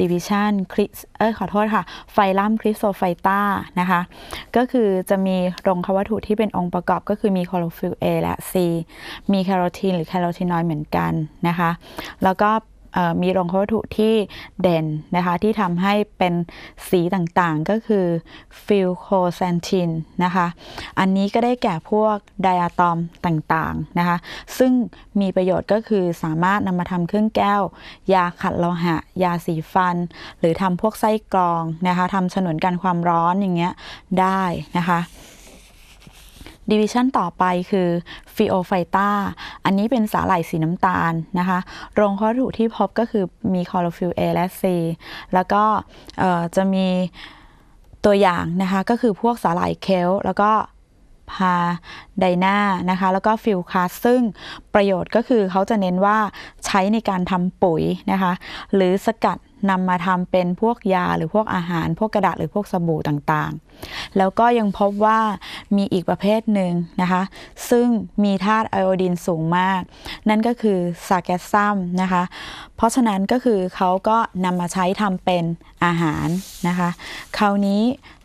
Speaker 1: ดิวิชันคริสเออขอโทษค่ะ ไฟลัมคริสโซไฟต้านะคะ ก็คือจะมีรงควัตถุที่เป็นองค์ประกอบก็คือมีคลอโรฟิล A และ C มีแคโรทีนหรือแคโรทีนอยด์เหมือนกันนะคะ แล้วก็มีรองวัตถุที่เด่นนะคะ ที่ทำให้เป็นสีต่างๆก็คือฟิลโคเซนชินนะคะอันนี้ก็ได้แก่พวกไดอะตอมต่างๆนะคะ ซึ่งมีประโยชน์ก็คือสามารถนำมาทำเครื่องแก้ว ยาขัดโลหะยาสีฟัน หรือทำพวกไส้กรองนะคะทำฉนวนกันความร้อนอย่างเงี้ยได้นะคะดิวิชั่นต่อไปคือฟิโอไฟตาอันนี้เป็นสาหร่ายสีน้ำตาลนะคะโรงวัตถุที่พบก็คือมีคลอโรฟิลเอและซี แล้วก็จะมีตัวอย่างนะคะ ก็คือพวกสาหร่ายเคลแล้วก็พาไดนานะคะ แล้วก็ฟิลคาซึ่งประโยชน์ก็คือเขาจะเน้นว่าใช้ในการทำปุ๋ยนะคะ หรือสกัดนำมาทำเป็นพวกยาหรือพวกอาหาร พวกกระดาษหรือพวกสบู่ต่างแล้วก็ยังพบว่ามีอีกประเภทหนึ่งนะคะซึ่งมีธาตุไอโอดีนสูงมาก นั่นก็คือซาแกซัมนะคะเพราะฉะนั้นก็คือเขาก็นำมาใช้ทำเป็นอาหารนะคะคราวนี้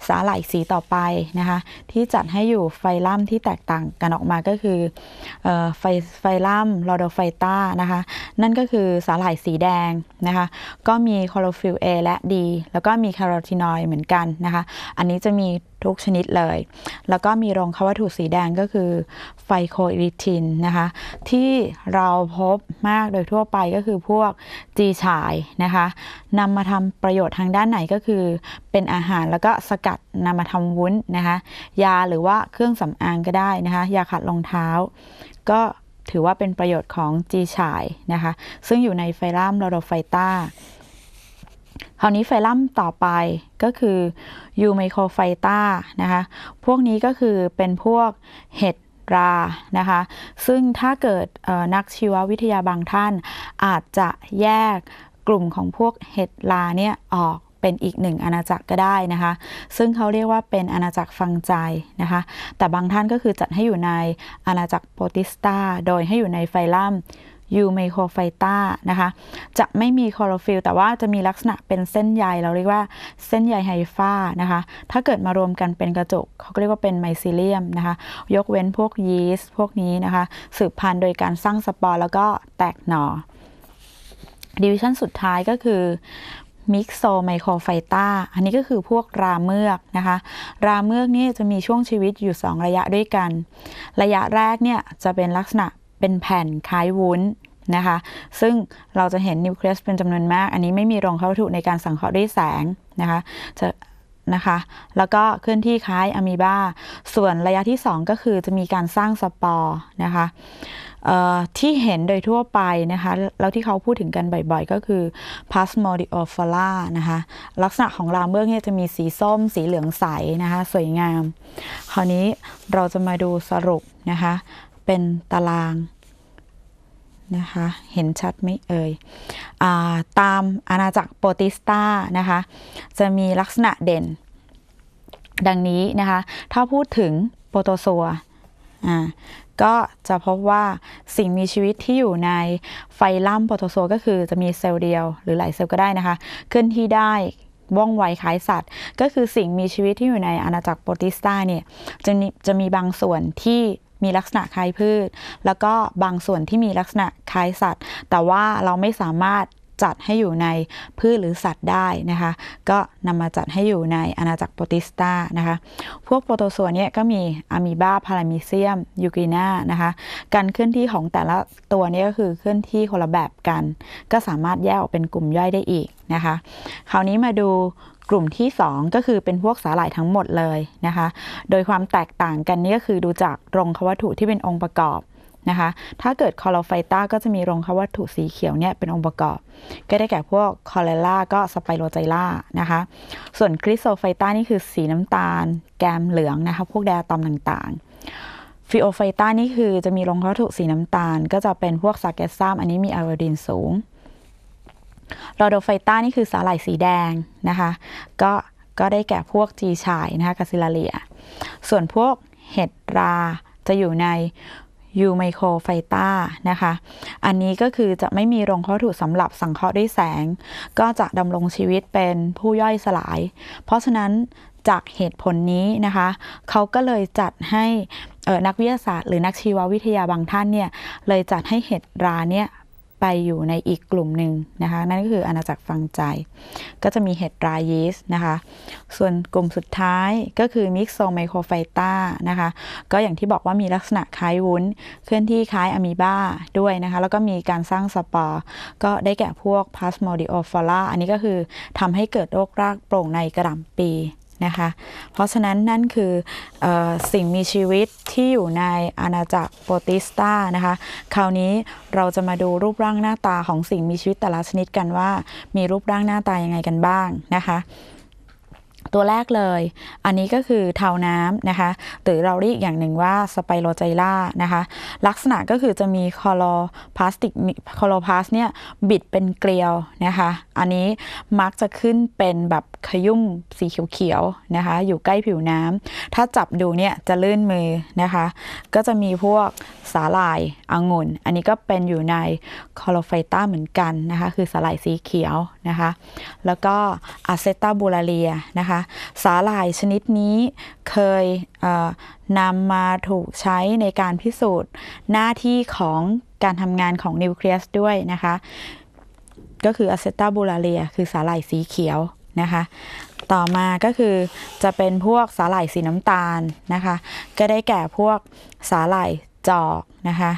Speaker 1: สาหร่ายสีต่อไปนะคะที่จัดให้อยู่ไฟลัมที่แตกต่างกันออกมาก็คือไฟไฟลัมลอโดไฟต้านะคะนั่นก็คือสาหร่ายสีแดงนะคะก็มีคลอโรฟิลเอและดีแล้วก็มีแคโรทีนอยด์เหมือนกันนะคะอันนี้จะมีมีทุกชนิดเลย แล้วก็มีรองควัตถุสีแดงก็คือไฟโคอิทินนะคะที่เราพบมากโดยทั่วไปก็คือพวกจีชายนะคะนำมาทำประโยชน์ทางด้านไหนก็คือเป็นอาหารแล้วก็สกัดนำมาทำวุ้นนะคะยาหรือว่าเครื่องสำอางก็ได้นะคะยาขัดรองเท้า ก็ถือว่าเป็นประโยชน์ของจีชายนะคะซึ่งอยู่ในไฟล่ามลอโรไฟต้าคราวนี้ไฟลัมต่อไปก็คือยูไมโครไฟต้านะคะพวกนี้ก็คือเป็นพวกเห็ดรานะคะซึ่งถ้าเกิดนักชีววิทยาบางท่านอาจจะแยกกลุ่มของพวกเห็ดราเนี่ยออกเป็นอีกหนึ่งอาณาจักรก็ได้นะคะซึ่งเขาเรียกว่าเป็นอาณาจักรฟังใจนะคะแต่บางท่านก็คือจัดให้อยู่ในอาณาจักรโปติสตาโดยให้อยู่ในไฟลัมยูไมโครไฟต้านะคะ จะไม่มีคลอโรฟิลแต่ว่าจะมีลักษณะเป็นเส้นใยเราเรียกว่าเส้นใยไฮฟ้านะคะ ถ้าเกิดมารวมกันเป็นกระจก เขาเรียกว่าเป็นไมซิเลียมนะคะ ยกเว้นพวกยีสต์พวกนี้นะคะ สืบพันธุ์โดยการสร้างสปอร์แล้วก็แตกหน่อดิวิชั่นสุดท้ายก็คือมิกโซไมโครไฟต้า อันนี้ก็คือพวกราเมือกนะคะ ราเมือกนี่จะมีช่วงชีวิตอยู่ 2 ระยะด้วยกัน ระยะแรกเนี่ยจะเป็นลักษณะเป็นแผ่นคล้ายวุ้นนะคะซึ่งเราจะเห็นนิวเคลียสเป็นจำนวนมาก อันนี้ไม่มีรองเข้าวัตถุในการสังเคราะห์ด้วยแสงนะคะจะนะคะแล้วก็เคลื่อนที่คล้ายอะมีบา ส่วนระยะที่2ก็คือจะมีการสร้างสปอร์นะคะที่เห็นโดยทั่วไปนะคะแล้วที่เขาพูดถึงกันบ่อยๆ ก็คือ p ล a s m o d i o อฟล l a นะคะลักษณะของรามเมืองเนี่ยจะมีสีส้มสีเหลืองใสนะคะสวยงามคราวนี้เราจะมาดูสรุปนะคะเป็นตารางนะคะเห็นชัดไหมเอ่ยตามอาณาจักรโปรติสตานะคะจะมีลักษณะเด่น ดังนี้นะคะถ้าพูดถึงโปรโตโซวก็จะพบว่าสิ่งมีชีวิตที่อยู่ในไฟลัมโปรโตโซก็คือจะมีเซลล์เดียว หรือหลายเซลล์ก็ได้นะคะเคลื่อนที่ได้ว่องไวคล้ายสัตว์ก็คือสิ่งมีชีวิตที่อยู่ในอาณาจักรโปรติสตาเนี่ยจะมีจะมีบางส่วนที่มีลักษณะคล้ายพืช แล้วก็บางส่วนที่มีลักษณะคล้ายสัตว์ แต่ว่าเราไม่สามารถจัดให้อยู่ในพืชหรือสัตว์ได้นะคะ ก็นำมาจัดให้อยู่ในอาณาจักรโปรติสตานะคะ พวกโปรโตซัวเนี่ยก็มีอะมีบาพารามิเซียมยูกรีนานะคะ การเคลื่อนที่ของแต่ละตัวนี้ก็คือเคลื่อนที่คนละแบบกัน ก็สามารถแยกออกเป็นกลุ่มย่อยได้อีกนะคะ คราวนี้มาดูกลุ่มที่ 2 ก็คือเป็นพวกสาหร่ายทั้งหมดเลยนะคะ โดยความแตกต่างกันนี่ก็คือดูจากรงควัตถุที่เป็นองค์ประกอบนะคะ ถ้าเกิดคอโลไฟต้าก็จะมีรงควัตถุสีเขียวเนี่ยเป็นองค์ประกอบ ก็ได้แก่พวกคอเรล่าก็สไปโรไจล่านะคะ ส่วนคริสโซไฟต้านี่คือสีน้ำตาล แกมเหลืองนะคะพวกแดอะตอมต่างๆ ฟิโอไฟต้านี่คือจะมีรงควัตถุสีน้ำตาลก็จะเป็นพวกซาเกซัมอันนี้มีอะโรดินสูงรอโดไฟต้านี่คือสาหร่ายสีแดงนะคะก็ก็ได้แก่พวกจีชายนะคะกสซิลาเลีย ส่วนพวกเห็ดราจะอยู่ใน ยูไมโครไฟต้านะคะอันนี้ก็คือจะไม่มีโรงวัตถุสำหรับสังเคราะห์ด้วยแสง ก็จะดำรงชีวิตเป็นผู้ย่อยสลาย เพราะฉะนั้นจากเหตุผลนี้นะคะเขาก็เลยจัดให้นักวิทยาศาสตร์ หรือนักชีววิทยาบางท่านเนี่ยเลยจัดให้เห็ดราเนี่ยไปอยู่ในอีกกลุ่มหนึ่งนะคะ นั่นก็คืออาณาจักรฟังใจ ก็จะมีเห็ดรายีสนะคะ ส่วนกลุ่มสุดท้ายก็คือมิกโซไมโครไฟต้านะคะ ก็อย่างที่บอกว่ามีลักษณะคล้ายวุ้นเคลื่อนที่คล้ายอะมีบาด้วยนะคะ แล้วก็มีการสร้างสปอร์ก็ได้แก่พวกพาสโมดิโอฟอล่าอันนี้ก็คือทำให้เกิดโรครากโปร่งในกระดลำปีนะคะเพราะฉะนั้นนั่นคืออสิ่งมีชีวิตที่อยู่ในอาณาจักรโปรติสตานะคะคราวนี้เราจะมาดูรูปร่างหน้าตาของสิ่งมีชีวิตแต่ละชนิดกันว่ามีรูปร่างหน้าตายังไงกันบ้างนะคะตัวแรกเลย อันนี้ก็คือเทาน้ำนะคะหรือเราเรียกอย่างหนึ่งว่าสไปโรไจล่านะคะลักษณะก็คือจะมีคอลอพลาสติกคอลอพลาสเนี่ยบิดเป็นเกลียวนะคะอันนี้มักจะขึ้นเป็นแบบขยุ่มสีเขียวๆนะคะอยู่ใกล้ผิวน้ำถ้าจับดูเนี่ยจะลื่นมือนะคะก็จะมีพวกสาหร่ายองุ่น อันนี้ก็เป็นอยู่ในคอโลไฟต้าเหมือนกันนะคะคือสาหร่ายสีเขียวนะคะแล้วก็อะเซตาบูลาเรียนะคะสาหร่ายชนิดนี้เคยเนำมาถูกใช้ในการพิสูจน์หน้าที่ของการทำงานของนิวเคลียสด้วยนะคะก็คืออะเซตาบูลาเรียคือสาหร่ายสีเขียวนะคะต่อมาก็คือจะเป็นพวกสาหร่ายสีน้ำตาลนะคะ ก็ได้แก่พวกสาหร่ายจอกนะคะ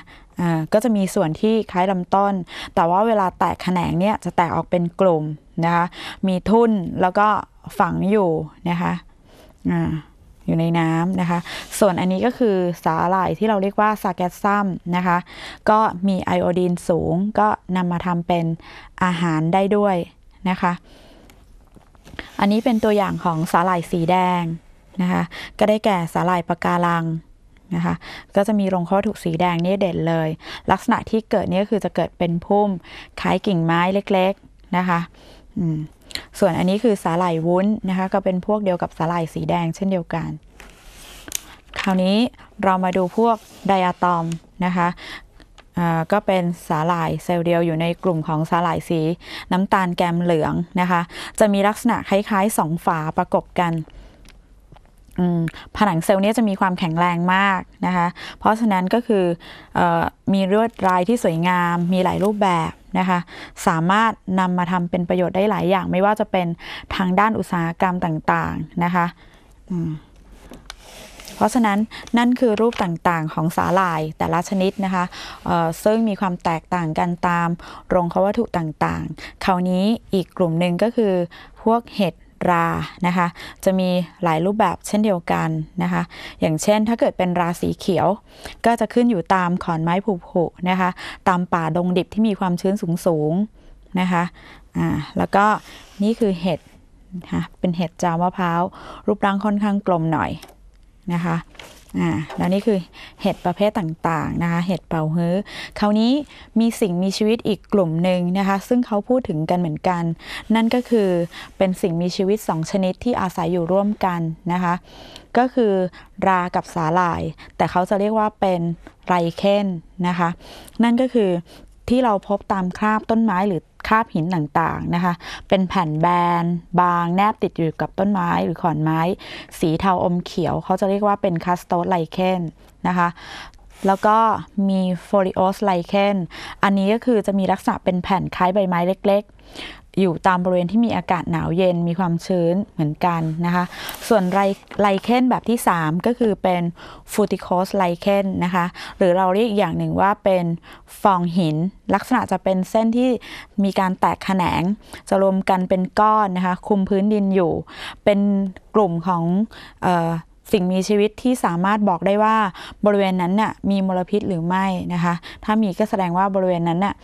Speaker 1: ก็จะมีส่วนที่คล้ายลำต้นแต่ว่าเวลาแตกแขนงเนี่ย จะแตกออกเป็นกลุ่มนะคะมีทุ่นแล้วก็ฝังอยู่นะคะอยู่ในน้ำนะคะ ส่วนอันนี้ก็คือสาหร่ายที่เราเรียกว่าสาแกซัมนะคะก็มีไอโอดีนสูงก็นำมาทำเป็นอาหารได้ด้วยนะคะอันนี้เป็นตัวอย่างของสาหร่ายสีแดงนะคะก็ได้แก่สาหร่ายปะการังนะคะก็จะมีรงข้อถูกสีแดงนี่เด่นเลย ลักษณะที่เกิดนี่ก็คือจะเกิดเป็นพุ่มคล้ายกิ่งไม้เล็กๆนะคะส่วนอันนี้คือสาหร่ายวุ้นนะคะก็เป็นพวกเดียวกับสาหร่ายสีแดงเช่นเดียวกัน คราวนี้เรามาดูพวกไดอะตอมนะคะก็เป็นสาหร่ายเซลล์เดียวอยู่ในกลุ่มของสาหร่ายสีน้ำตาลแกมเหลืองนะคะจะมีลักษณะคล้ายๆสองฝาประกบกัน ผนังเซลล์นี้จะมีความแข็งแรงมากนะคะเพราะฉะนั้นก็คืออมีลวดลายที่สวยงามมีหลายรูปแบบนะคะสามารถนำมาทำเป็นประโยชน์ได้หลายอย่าง ไม่ว่าจะเป็นทางด้านอุตสาหกรรมต่างๆนะคะเพราะฉะนั้นนั่นคือรูปต่างๆของสาหร่ายแต่ละชนิดนะคะซึ่งมีความแตกต่างกันตามโรงควัตถุต่างๆ คราวนี้อีกกลุ่มหนึ่งก็คือ พวกเห็ดรา นะคะ จะมีหลายรูปแบบเช่นเดียวกันนะคะ อย่างเช่นถ้าเกิดเป็นราสีเขียว ก็จะขึ้นอยู่ตามขอนไม้ผุผุนะคะ ตามป่าดงดิบที่มีความชื้นสูงสูงนะคะ อ่าแล้วก็นี่คือเห็ดนะคะเป็นเห็ดจามะพร้าว รูปร่างค่อนข้างกลมหน่อยนะคะ อ่า แล้วนี่คือเห็ดประเภทต่างๆนะคะ เห็ดเป่าเฮือคราวนี้มีสิ่งมีชีวิตอีกกลุ่มหนึ่งนะคะ ซึ่งเขาพูดถึงกันเหมือนกัน นั่นก็คือเป็นสิ่งมีชีวิต 2 ชนิดที่อาศัยอยู่ร่วมกันนะคะ ก็คือรากับสาหร่าย แต่เขาจะเรียกว่าเป็นไรเคนนะคะ นั่นก็คือที่เราพบตามคราบต้นไม้หรือคราบหินต่างๆนะคะ เป็นแผ่นแบน บางแนบติดอยู่กับต้นไม้หรือขอนไม้ สีเทาอมเขียว เขาจะเรียกว่าเป็นคัสโตไลเคนนะคะแล้วก็มีโฟลิโอสไลเคนอันนี้ก็คือจะมีลักษณะเป็นแผ่นคล้ายใบไม้เล็กอยู่ตามบริเวณที่มีอากาศหนาวเย็นมีความชื้นเหมือนกันนะคะ ส่วนไลไลเคนแบบที่ 3 ก็คือเป็นฟูติโคสไลเคนนะคะหรือเราเรียกอกอย่างหนึ่งว่าเป็นฟองหิน ลักษณะจะเป็นเส้นที่มีการแตกแขนง จะรวมกันเป็นก้อนนะคะ คุมพื้นดินอยู่ เป็นกลุ่มของสิ่งมีชีวิตที่สามารถบอกได้ว่าบริเวณนั้นน่ะมีมลพิษหรือไม่นะคะ ถ้ามีก็แสดงว่าบริเวณนั้นน่ะ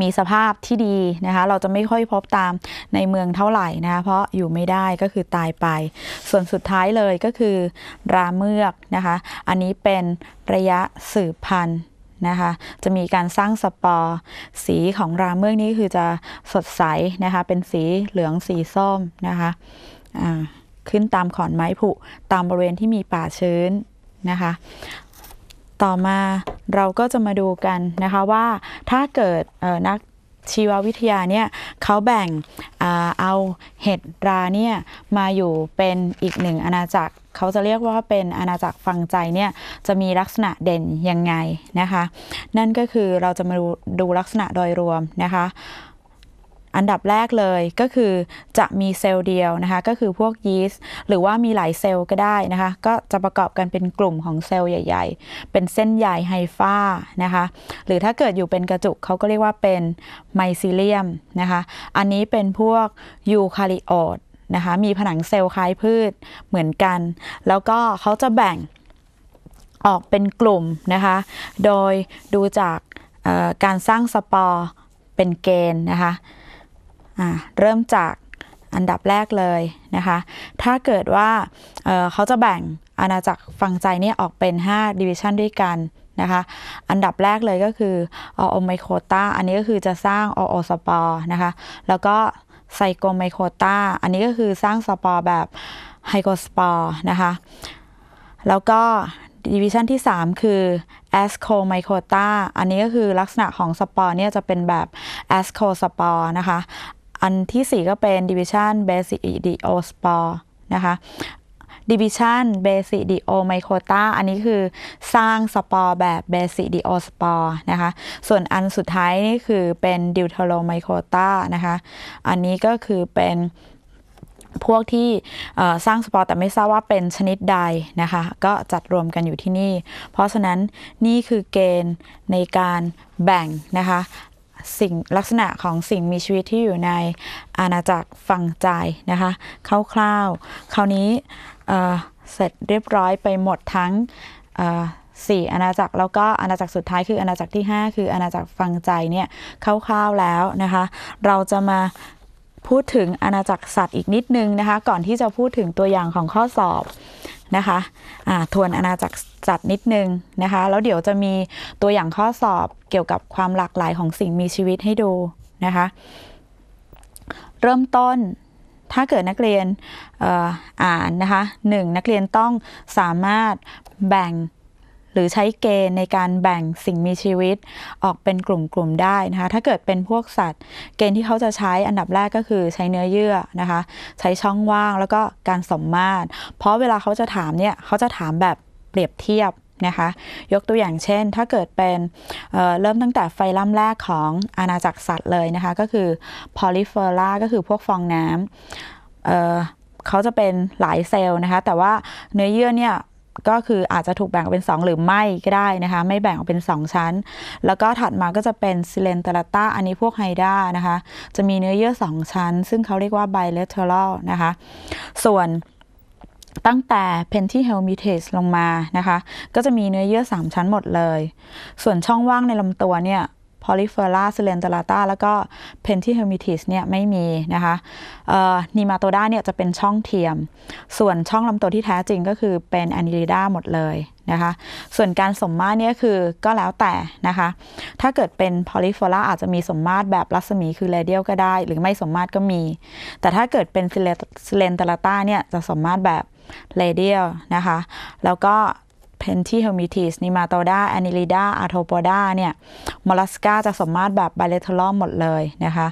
Speaker 1: มีสภาพที่ดีนะคะ เราจะไม่ค่อยพบตามในเมืองเท่าไหร่นะคะเพราะอยู่ไม่ได้ก็คือตายไป ส่วนสุดท้ายเลยก็คือราเมือกนะคะ อันนี้เป็นระยะสืบพันธุ์นะคะ จะมีการสร้างสปอร์ สีของราเมือกนี่คือจะสดใสนะคะ เป็นสีเหลืองสีส้มนะคะขึ้นตามขอนไม้ผุ ตามบริเวณที่มีป่าชื้นนะคะต่อมาเราก็จะมาดูกันนะคะว่าถ้าเกิดนักชีววิทยาเนี่ยเขาแบ่งเอาเห็ดราเนี่ยมาอยู่เป็นอีกหนึ่งอาณาจักรเขาจะเรียกว่าเป็นอาณาจักรฟังใจเนี่ยจะมีลักษณะเด่นยังไงนะคะ นั่นก็คือเราจะมาดูดูลักษณะโดยรวมนะคะอันดับแรกเลยก็คือจะมีเซลล์เดียวนะคะก็คือพวกยีสต์หรือว่ามีหลายเซลล์ก็ได้นะคะก็จะประกอบกันเป็นกลุ่มของเซลล์ใหญ่ ๆ เป็นเส้นใหญ่ไฮฟ้านะคะหรือถ้าเกิดอยู่เป็นกระจุกเขาก็เรียกว่าเป็นไมซิเลียมนะคะอันนี้เป็นพวกยูคาริโอตนะคะมีผนังเซลล์คล้ายพืชเหมือนกัน แล้วก็เขาจะแบ่งออกเป็นกลุ่มนะคะโดยดูจากการสร้างสปอร์เป็นเกณฑ์นะคะเริ่มจากอันดับแรกเลยนะคะ ถ้าเกิดว่าเเขาจะแบ่งอาณาจักรฟังใจนี่ออกเป็น 5 division ด้วยกันนะคะ อันดับแรกเลยก็คือออไมโครตา อันนี้ก็คือจะสร้างออสปอร์นะคะ แล้วก็ไซโกไมโครตา อันนี้ก็คือสร้างสปอร์แบบไฮโกสปอร์นะคะ แล้วก็ดิวิชันที่ 3 คือแอสโคไมโครตา อันนี้ก็คือลักษณะของสปอร์เนี่ยจะเป็นแบบแอสโคสปอร์นะคะอันที่ 4 ก็เป็น division basic i d o spore นะคะ division basic DO m y c r o t a อันนี้คือสร้างสปอร์แบบ basic DO spore นะคะ ส่วนอันสุดท้ายนี่คือเป็น deutero m y c r o t a นะคะ อันนี้ก็คือเป็นพวกที่สร้างสปอร์แต่ไม่ทราบว่าเป็นชนิดใดนะคะ ก็จัดรวมกันอยู่ที่นี่ เพราะฉะนั้นนี่คือเกณฑ์ในการแบ่งนะคะสิ่งลักษณะของสิ่งมีชีวิตที่อยู่ในอาณาจักรฝั่งใจนะคะคร่าวๆคราวนี้เสร็จเรียบร้อยไปหมดทั้งสี่อาณาจักร แล้วก็อาณาจักรสุดท้ายคือ อาณาจักรที่ 5 คืออาณาจักรฟังใจเนี่ยคร่าวๆแล้วนะคะเราจะมาพูดถึงอาณาจักรสัตว์อีกนิดนึงนะคะก่อนที่จะพูดถึงตัวอย่างของข้อสอบนะคะะทวนอาณาจักรจัดนิดนึงนะคะ แล้วเดี๋ยวจะมีตัวอย่างข้อสอบเกี่ยวกับความหลากหลายของสิ่งมีชีวิตให้ดูนะคะ เริ่มต้น ถ้าเกิดนักเรียนออ่านนะคะ หนึ่งนักเรียนต้องสามารถแบ่งหรือใช้เกณฑ์ในการแบ่งสิ่งมีชีวิตออกเป็นกลุ่มๆได้นะคะ ถ้าเกิดเป็นพวกสัตว์ เกณฑ์ที่เขาจะใช้อันดับแรกก็คือใช้เนื้อเยื่อนะคะ ใช้ช่องว่างแล้วก็การสมมาตรเพราะเวลาเขาจะถามเนี่ย เขาจะถามแบบเปรียบเทียบนะคะยกตัวอย่างเช่น ถ้าเกิดเป็นเเริ่มตั้งแต่ไฟลัมแรกของอาณาจักรสัตว์เลยนะคะก็คืออลิเฟอร่าก็คือพวกฟองน้ำเขาจะเป็นหลายเซลล์นะคะแต่ว่าเนื้อเยื่อเนี่ยก็คืออาจจะถูกแบ่งออกเป็น 2 หรือไม่ก็ได้นะคะ ไม่แบ่งออกเป็น 2 ชั้น แล้วก็ถัดมาก็จะเป็นซิเลนตาลต้าอันนี้พวกไฮด้านะคะ จะมีเนื้อเยื่อ 2 ชั้น ซึ่งเขาเรียกว่าไบเลเทอรัลนะคะ ส่วนตั้งแต่เพนที่เฮลมิเทสลงมานะคะ ก็จะมีเนื้อเยื่อ 3 ชั้นหมดเลย ส่วนช่องว่างในลำตัวเนี่ย p o l y ร e r a s l e n t e r a t a แล้วก็ p e n t ิ h e r m i t i s เนี่ยไม่มีนะคะนีมาโตด้าเนี่ยจะเป็นช่องเทียม ส่วนช่องลำตัวที่แท้จริงก็คือเป็นแอนิลิด้าหมดเลยนะคะส่วนการสมมาตรเนี่ยคือก็แล้วแต่นะคะ ถ้าเกิดเป็นพอลิฟอร่าอาจจะมีสมมาตรแบบรัศมีคือเรเดียลก็ได้หรือไม่สมมาตรก็มี แต่ถ้าเกิดเป็นซิเลนตาลาต้าเนี่ยจะสมมาตรแบบเรเดียลนะคะ แล้วก็เพนทีเฮลมิทิสนิมาโตดาแอนิลิดาอาโทโปดาเนี่ยมอลัสกาจะสมมาตรแบบไบเลทลอมหมดเลยนะคะ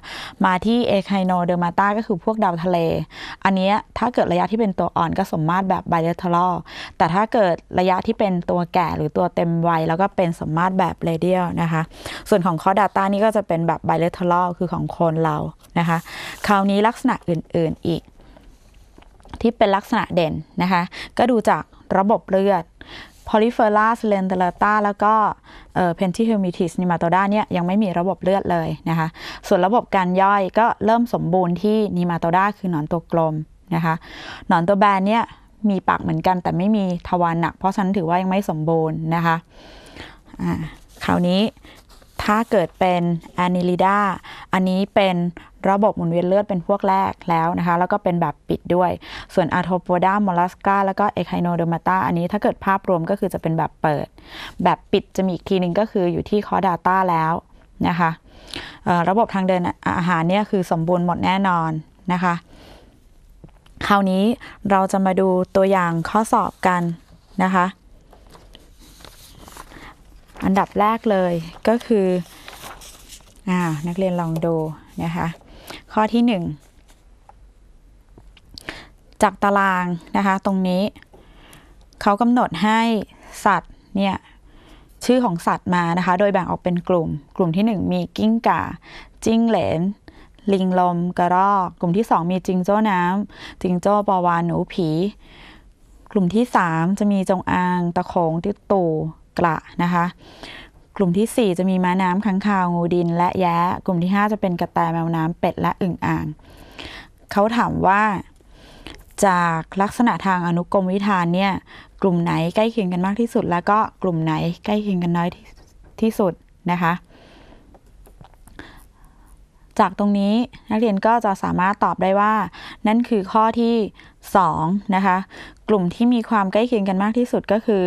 Speaker 1: มาที่เอไคโนเดอร์มาตาก็คือพวกดาวทะเล อันนี้ถ้าเกิดระยะที่เป็นตัวอ่อนก็สมมาตรแบบไบเลทลอแต่ถ้าเกิดระยะที่เป็นตัวแก่หรือตัวเต็มวัยแล้วก็เป็นสมมาตรแบบเรเดียลนะคะส่วนของคอดาต้านี่ก็จะเป็นแบบไบเลทลอคือของคนเรานะคะคราวนี้ลักษณะอื่นๆอีกที่เป็นลักษณะเด่นนะคะก็ดูจากระบบเลือด Polyphera s l e n d e l a t a แล้วก็ p e n t i h e m i t i s nematoda เนี่ยยังไม่มีระบบเลือดเลยนะคะส่วนระบบการย่อยก็เริ่มสมบูรณ์ที่ nematoda คือหนอนตัวกลมนะคะหนอนตัวแบนเนี่ยมีปากเหมือนกันแต่ไม่มีทวารหนักเพราะฉะนั้นถือว่ายังไม่สมบูรณ์นะคะะคราวนี้ถ้าเกิดเป็นแอนิลิดาอันนี้เป็นระบบหมุนเวียนเลือดเป็นพวกแรกแล้วนะคะ แล้วก็เป็นแบบปิดด้วย ส่วนอาโทโพดามอลัสกาแล้วก็เอไคโนเดอร์มาตาอันนี้ถ้าเกิดภาพรวมก็คือจะเป็นแบบเปิด แบบปิดจะมีอีกทีนึงก็คืออยู่ที่คอดาต้าแล้วนะคะ ระบบทางเดินอาหารเนี่ยคือสมบูรณ์หมดแน่นอนนะคะ คราวนี้เราจะมาดูตัวอย่างข้อสอบกันนะคะอันดับแรกเลยก็คืออ่านักเรียนลองดูนะคะข้อที่หนึ่งจากตารางนะคะตรงนี้ เขากำหนดให้สัตว์เนี่ยชื่อของสัตว์มานะคะโดยแบ่งออกเป็นกลุ่มกลุ่มที่หนึ่งมีกิ้งก่า จิ้งเหลน ลิงลม กระรอก กลุ่มที่สองมี จิงโจ้น้ำจิงโจ้ปอวานหนูผี กลุ่มที่สามจะมีจงอางตะโขงติ๊กตูกระนะคะ กลุ่มที่ 4 จะมีม้าน้ำค้างคาว งูดิน และแย้กลุ่มที่ 5 จะเป็นกระแตแมวน้ำเป็ด และอึ่งอ่างเขาถามว่าจากลักษณะทางอนุกรมวิธานเนี่ย กลุ่มไหนใกล้เคียงกันมากที่สุด แล้วก็ กลุ่มไหนใกล้เคียงกันน้อยที่สุดนะคะ จากตรงนี้นักเรียนก็จะสามารถตอบได้ว่า นั่นคือข้อที่2นะคะ กลุ่มที่มีความใกล้เคียงกันมากที่สุดก็คือ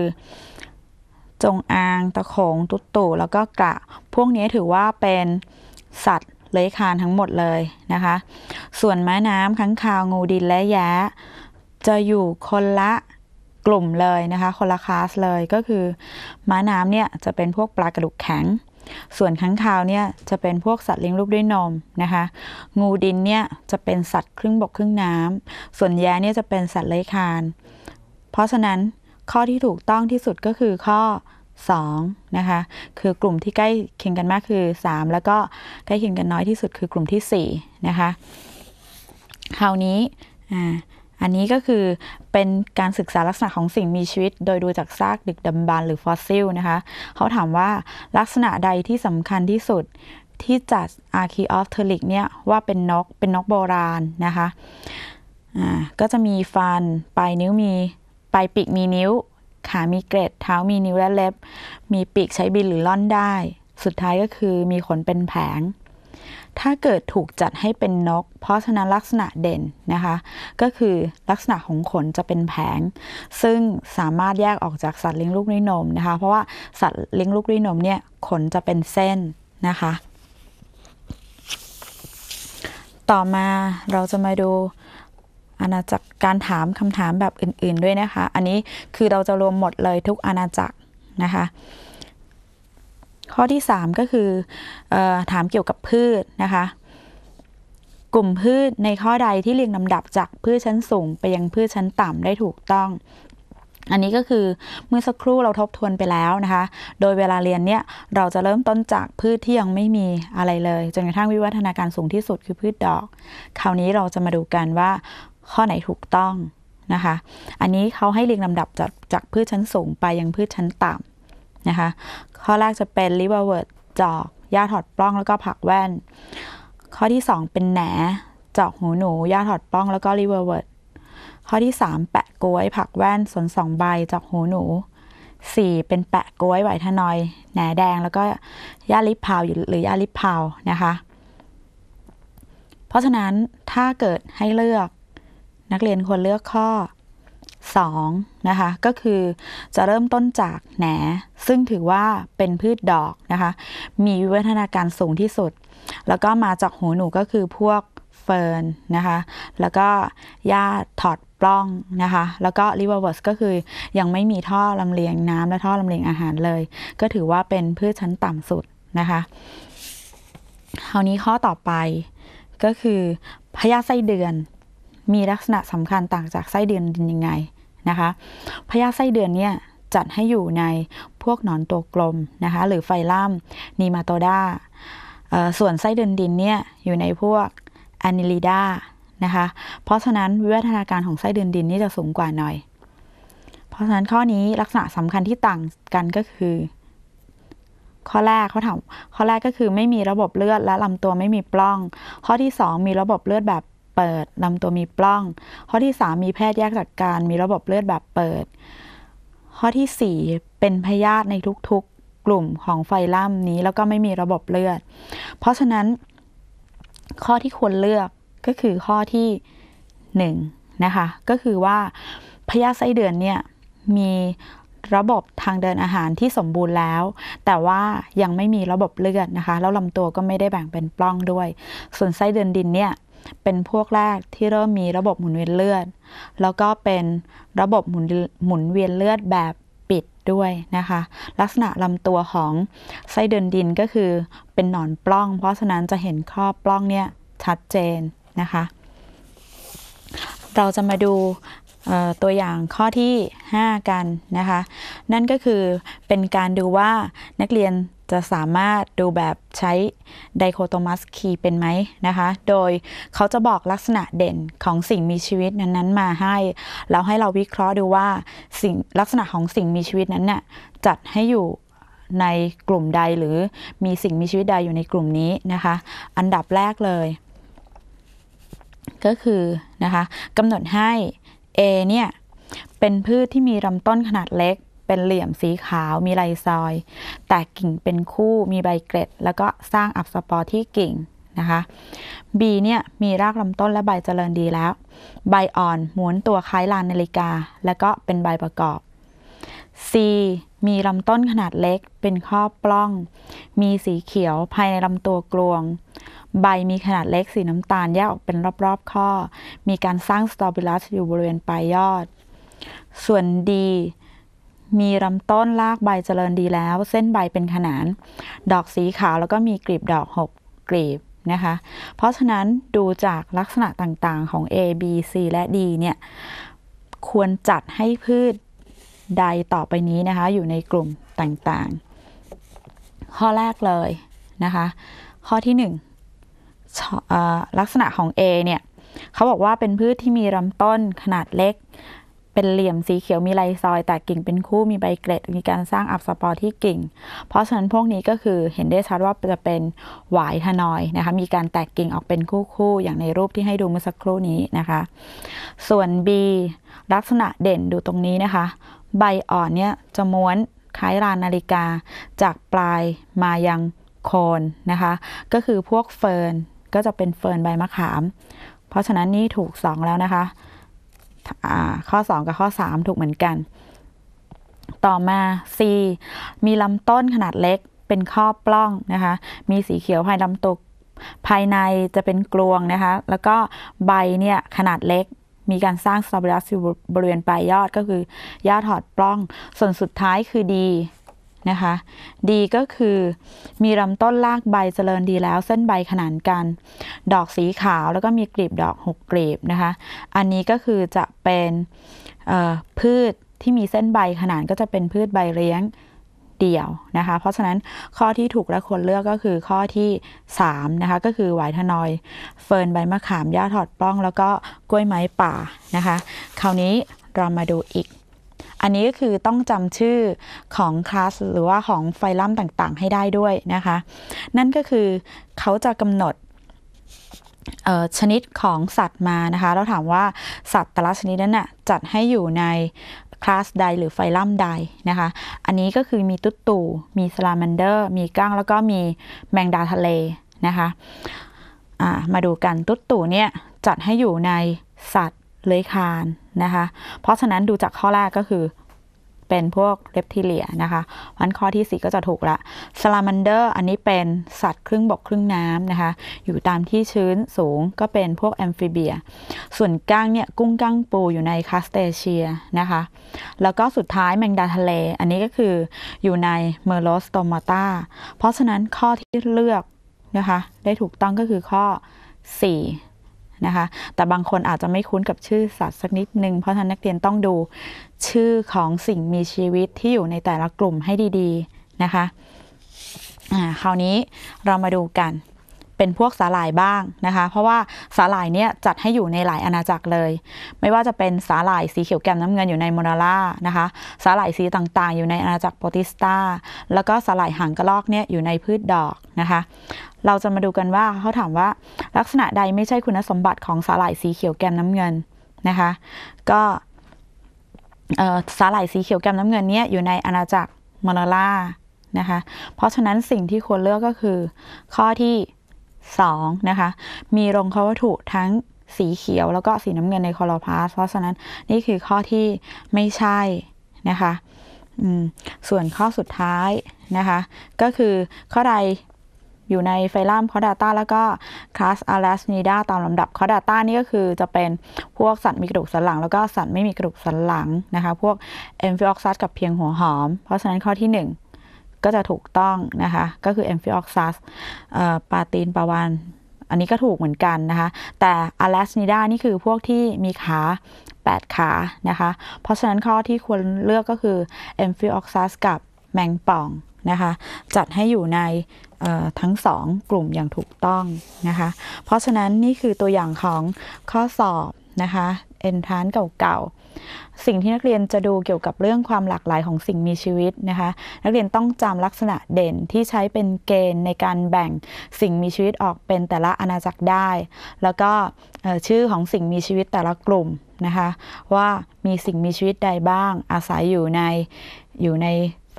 Speaker 1: จงอางตะขงตุตุแล้วก็กระพวกนี้ถือว่าเป็นสัตว์เลื้อยคลานทั้งหมดเลยนะคะ ส่วนแม้น้ำค้างคาวงูดินและแยะ จะอยู่คนละกลุ่มเลยนะคะ คนละคลาสเลยก็คือ ม้าน้ำเนี่ยจะเป็นพวกปลากระดูกแข็ง ส่วนค้างคาวเนี่ย จะเป็นพวกสัตว์เลี้ยงลูกด้วยนมนะคะ งูดินเนี่ย จะเป็นสัตว์ครึ่งบกครึ่งน้ำส่วนแย้เนี่ยจะเป็นสัตว์เลื้อยคลาน เพราะฉะนั้นข้อที่ถูกต้องที่สุดก็คือข้อ2นะคะคือกลุ่มที่ใกล้เคียงกันมากคือ 3 แล้วก็ใกล้เคียงกันน้อยที่สุดคือกลุ่มที่ 4นะคะคราวนี้อ่าอันนี้ก็คือเป็นการศึกษาลักษณะของสิ่งมีชีวิต โดยดูจากซากดึกดำบรรหรือฟอสซิลนะคะเขาถามว่าลักษณะใดที่สำคัญที่สุดที่จัดอาร์คีออฟเทลิกเนี่ยว่าเป็นนกเป็นนกโบราณนะคะอ่าก็จะมีฟันปลายนิ้วมีลายปีกมีนิ้ว ขามีเกรด เท้ามีนิ้วและเล็บ มีปีกใช้บินหรือล่อนได้ สุดท้ายก็คือมีขนเป็นแผง ถ้าเกิดถูกจัดให้เป็นนก เพราะฉะนั้นลักษณะเด่นนะคะก็คือลักษณะของขนจะเป็นแผง ซึ่งสามารถแยกออกจากสัตว์เลี้ยงลูกด้วยนมนะคะเพราะว่า สัตว์เลี้ยงลูกด้วยนมเนี่ยขนจะเป็นเส้นนะคะ ต่อมาเราจะมาดูอาณาจักรการถามคำถามแบบอื่นๆด้วยนะคะ อันนี้คือเราจะรวมหมดเลยทุกอาณาจักรนะคะ ข้อที่ 3 ก็คือออถามเกี่ยวกับพืชนะคะ กลุ่มพืชในข้อใดที่เรียงลำดับจากพืชชั้นสูงไปยังพืชชั้นต่ำได้ถูกต้อง อันนี้ก็คือเมื่อสักครู่เราทบทวนไปแล้วนะคะ โดยเวลาเรียนเนี่ยเราจะเริ่มต้นจากพืชที่ยังไม่มีอะไรเลยจนกระทั่งวิวัฒนาการสูงที่สุดคือพืชดอก คราวนี้เราจะมาดูกันว่าข้อไหนถูกต้องนะคะ อันนี้เขาให้เรียงลำดับจากจากพืชชั้นสูงไปยังพืชชั้นต่ำนะคะข้อแรกจะเป็นลิเวอร์เวิร์ดจอกหญ้าถอดปล้องแล้วก็ผักแว่น ข้อที่ 2 เป็นแหนจอกหูหนูหญ้าถอดปล้องแล้วก็ลิเวอร์เวิร์ดข้อที่ 3 แปะกล้วยผักแว่นสนสองใบจอกหูหนู 4 เป็นแปะกล้วยไหวทนอยแหนแดงแล้วก็หญ้าลิปพาวหรือหญ้าลิปพาวนะคะเพราะฉะนั้นถ้าเกิดให้เลือกนักเรียนควรเลือกข้อ2นะคะก็คือจะเริ่มต้นจากแหน ซึ่งถือว่าเป็นพืชดอกนะคะมีวิวัฒนาการสูงที่สุด แล้วก็มาจากหูหนูก็คือพวกเฟิร์นนะคะแล้วก็หญ้าถอดปล้องนะคะแล้วก็ริเวอร์เวิร์สก็คือยังไม่มีท่อลำเลียงน้ำและท่อลำเลียงอาหารเลย ก็ถือว่าเป็นพืชชั้นต่ำสุดนะคะคราวนี้ข้อต่อไปก็คือพญาไส้เดือนมีลักษณะสำคัญต่างจากไส้เดือนดินยังไงนะคะพญาไส้เดือนเนี่ย จัดให้อยู่ในพวกหนอนตัวกลมนะคะหรือไฟล่ามนีมาโตดาส่วนไส้เดือนดินเนี่ยอยู่ในพวกอนิลิดานะคะ เพราะฉะนั้นวิวัฒนาการของไส้เดือนดินนี่จะสูงกว่าหน่อย เพราะฉะนั้นข้อนี้ลักษณะสำคัญที่ต่างกันก็คือ ข้อแรกเขาถามข้อแรกก็คือไม่มีระบบเลือดและลำตัวไม่มีปล้อง ข้อที่ 2 มีระบบเลือดแบบเปิดลำตัวมีปล้อง ข้อที่3มีแพทย์แยกจัดการมีระบบเลือดแบบเปิด ข้อที่ 4 เป็นพยาธิในทุกๆกลุ่มของไฟล่มนี้ แล้วก็ไม่มีระบบเลือด เพราะฉะนั้น ข้อที่ควรเลือกก็คือข้อที่1นะคะก็คือว่า พยาธิไส้เดือนเนี่ยมีระบบทางเดินอาหารที่สมบูรณ์แล้ว แต่ว่ายังไม่มีระบบเลือดนะคะแล้วลำตัวก็ไม่ได้แบ่งเป็นปล้องด้วย ส่วนไส้เดือนดินเนี่ยเป็นพวกแรกที่เริ่มมีระบบหมุนเวียนเลือด แล้วก็เป็นระบบหมุนหมุนเวียนเลือดแบบปิดด้วย นะคะ ลักษณะลำตัวของไส้เดือนดินก็คือเป็นหนอนปล้อง เพราะฉะนั้นจะเห็นข้อปล้องเนี่ยชัดเจน นะคะ เราจะมาดูตัวอย่างข้อที่ 5 กันนะคะนั่นก็คือเป็นการดูว่านักเรียนจะสามารถดูแบบใช้ไดโคโตมัสคีเป็นไหมนะคะ โดยเขาจะบอกลักษณะเด่นของสิ่งมีชีวิตนั้นๆมาให้ แล้วให้เราวิเคราะห์ดูว่าสิ่งลักษณะของสิ่งมีชีวิตนั้นเนี่ย จัดให้อยู่ในกลุ่มใดหรือมีสิ่งมีชีวิตใดอยู่ในกลุ่มนี้นะคะ อันดับแรกเลย ก็คือนะคะกำหนดให้ A เนี่ยเป็นพืชที่มีลำต้นขนาดเล็กเป็นเหลี่ยมสีขาวมีลายซอย แต่กิ่งเป็นคู่มีใบเกร็ด แล้วก็สร้างอับสปอร์ที่กิ่งนะคะ B เนี่ย มีรากลำต้นและใบเจริญดีแล้ว ใบอ่อนหมุนตัวคล้ายลานนาฬิกา แล้วก็เป็นใบประกอบ C มีลำต้นขนาดเล็ก เป็นข้อปล้อง มีสีเขียวภายในลำตัวกลวง ใบมีขนาดเล็กสีน้ำตาลแยกออกเป็นรอบๆ ข้อ มีการสร้างสตอเบอรัสอยู่บริเวณปลายยอด ส่วน D มีลำต้นรากใบเจริญดีแล้ว เส้นใบเป็นขนาน ดอกสีขาว แล้วก็มีกลีบดอกหกกลีบนะคะ เพราะฉะนั้นดูจากลักษณะต่างๆของ A B C และ D เนี่ย ควรจัดให้พืชใดต่อไปนี้นะคะ อยู่ในกลุ่มต่างๆ ข้อแรกเลยนะคะ ข้อที่ 1 ลักษณะของ A เนี่ยเขาบอกว่าเป็นพืชที่มีลำต้นขนาดเล็กเป็นเหลี่ยมสีเขียวมีลายซอยแต่กิ่งเป็นคู่มีใบเกล็ดมีการสร้างอับสปอร์ที่กิ่ง เพราะฉะนั้นพวกนี้ก็คือเห็นได้ชัดว่าจะเป็นหวายทานอยนะคะมีการแตกกิ่งออกเป็นคู่ๆอย่างในรูปที่ให้ดูเมื่อสักครู่นี้นะคะ ส่วน B ลักษณะเด่นดูตรงนี้นะคะ ใบอ่อนเนี่ยจะม้วนคล้ายรานนาฬิกา จากปลายมายังโคนนะคะ ก็คือพวกเฟิร์นก็จะเป็นเฟิร์นใบมะขาม เพราะฉะนั้นนี่ถูก2แล้วนะคะข้อ 2 กับข้อ 3 ถูกเหมือนกัน ต่อมา C มีลำต้นขนาดเล็กเป็นข้อปล้องนะคะ มีสีเขียวภายลำตุกภายในจะเป็นกลวงนะคะ แล้วก็ใบเนี่ย ขนาดเล็ก มีการสร้างสตรอเบอรี่บริเวณปลายยอดก็คือ ยอดถอดปล้อง ส่วนสุดท้ายคือดีนะคะดีก็คือมีลำต้นรากใบเจริญดีแล้วเส้นใบขนานกัน ดอกสีขาวแล้วก็มีกลีบดอกหกกลีบนะคะอันนี้ก็คือจะเป็นพืชที่มีเส้นใบขนานก็จะเป็นพืชใบเลี้ยงเดี่ยวนะคะเพราะฉะนั้นข้อที่ถูกและควรเลือกก็คือข้อที่3นะคะก็คือหวทนอย เฟิร์นใบมะขามหญ้าถอดปล้อง แล้วก็กล้วยไม้ป่านะคะคราวนี้เรามาดูอีกอันนี้ก็คือต้องจำชื่อของคลาสหรือว่าของไฟลัมต่างๆให้ได้ด้วยนะคะ นั่นก็คือเขาจะกำหนดชนิดของสัตว์มานะคะเราถามว่าสัตว์แต่ละชนิดนั้นนะ่ะจัดให้อยู่ในคลาสใดหรือไฟลัมใดนะคะ อันนี้ก็คือมีตุ๊ตู่มีสลามันเดอร์มีก้างแล้วก็มีแมงดาทะเลนะคะมาดูกันตุ๊ตู่เนี่ย จัดให้อยู่ในสัตวเลื้อยคานนะคะ เพราะฉะนั้นดูจากข้อแรกก็คือเป็นพวกเลปทิเลียนะคะ วันข้อที่ 4 ก็จะถูกละสลามันเดอร์อันนี้เป็นสัตว์ครึ่งบกครึ่งน้ำนะคะ อยู่ตามที่ชื้นสูงก็เป็นพวกแอมฟิเบีย ส่วนก้างเนี่ย กุ้งก้างปูอยู่ในคาสเตเชียนะคะ แล้วก็สุดท้ายแมงดาทะเล อันนี้ก็คืออยู่ในเมอร์โลสโตมาตา เพราะฉะนั้นข้อที่เลือกนะคะได้ถูกต้องก็คือข้อ4นะคะแต่บางคนอาจจะไม่คุ้นกับชื่อสัตว์สักนิดนึง เพราะฉะนั้นนักเรียนต้องดูชื่อของสิ่งมีชีวิตที่อยู่ในแต่ละกลุ่มให้ดีๆนะคะคราวนี้เรามาดูกันเป็นพวกสาหร่ายบ้างนะคะเพราะว่าสาหร่ายเนี่ยจัดให้อยู่ในหลายอาณาจักรเลย ไม่ว่าจะเป็นสาหร่ายสีเขียวแกมน้ำเงินอยู่ในโมนาล่านะคะสาหร่ายสีต่างๆ อยู่ในอาณาจักรโปติสตาแล้วก็สาหร่ายหางกระลอกเนี่ยอยู่ในพืชดอกนะคะเราจะมาดูกันว่าเขาถามว่าลักษณะใดไม่ใช่คุณสมบัติของสาหร่ายสีเขียวแกมน้ำเงินนะคะ ก็สาหร่ายสีเขียวแกมน้ำเงินเนี้ยอยู่ในอาณาจักรมอนาล่านะคะ เพราะฉะนั้นสิ่งที่ควรเลือกก็คือข้อที่2นะคะ มีรงควัตถุทั้งสีเขียวแล้วก็สีน้ำเงินในคลอโรพาสเพราะฉะนั้นนี่คือข้อที่ไม่ใช่ นะคะส่วนข้อสุดท้ายนะคะก็คือข้อใดอยู่ในไฟลัมคอดาต้าแล้วก็คลาสอารรสนีดาตามลำดับคอดาต้านี่ก็คือจะเป็นพวกสัตว์มีกระดูกสันหลัง แล้วก็สัตว์ไม่มีกระดูกสันหลัง นะคะ พวกเอมฟิออกซัสกับเพียงหัวหอม เพราะฉะนั้นข้อที่ 1 ก็จะถูกต้องนะคะ ก็คือเอมฟิออกซัสปาตีนปาวานอันนี้ก็ถูกเหมือนกันนะคะ แต่อารรสนีดานี่คือพวกที่มีขา 8 ขานะคะเพราะฉะนั้นข้อที่ควรเลือกก็คือเอมฟิออกซัสกับแมงป่องนะคะจัดให้อยู่ในทั้งสองกลุ่มอย่างถูกต้องนะคะ เพราะฉะนั้นนี่คือตัวอย่างของข้อสอบนะคะเอนทานเก่าๆสิ่งที่นักเรียนจะดูเกี่ยวกับเรื่องความหลากหลายของสิ่งมีชีวิตนะคะนักเรียนต้องจำลักษณะเด่นที่ใช้เป็นเกณฑ์ในการแบ่งสิ่งมีชีวิตออกเป็นแต่ละอาณาจักรได้ แล้วก็ชื่อของสิ่งมีชีวิตแต่ละกลุ่มนะคะว่ามีสิ่งมีชีวิตใดบ้าง อาศัยอยู่ในอยู่ใน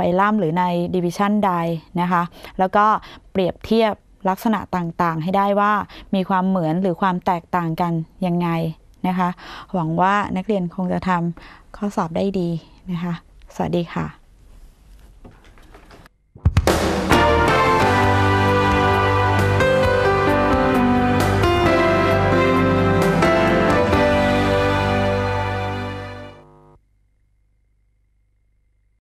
Speaker 1: ไฟลัมหรือในดิวิชันใดนะคะแล้วก็เปรียบเทียบลักษณะต่างๆ ให้ได้ว่ามีความเหมือนหรือความแตกต่างกันยังไงนะคะหวังว่านักเรียนคงจะทำข้อสอบได้ดีนะคะสวัสดีค่ะ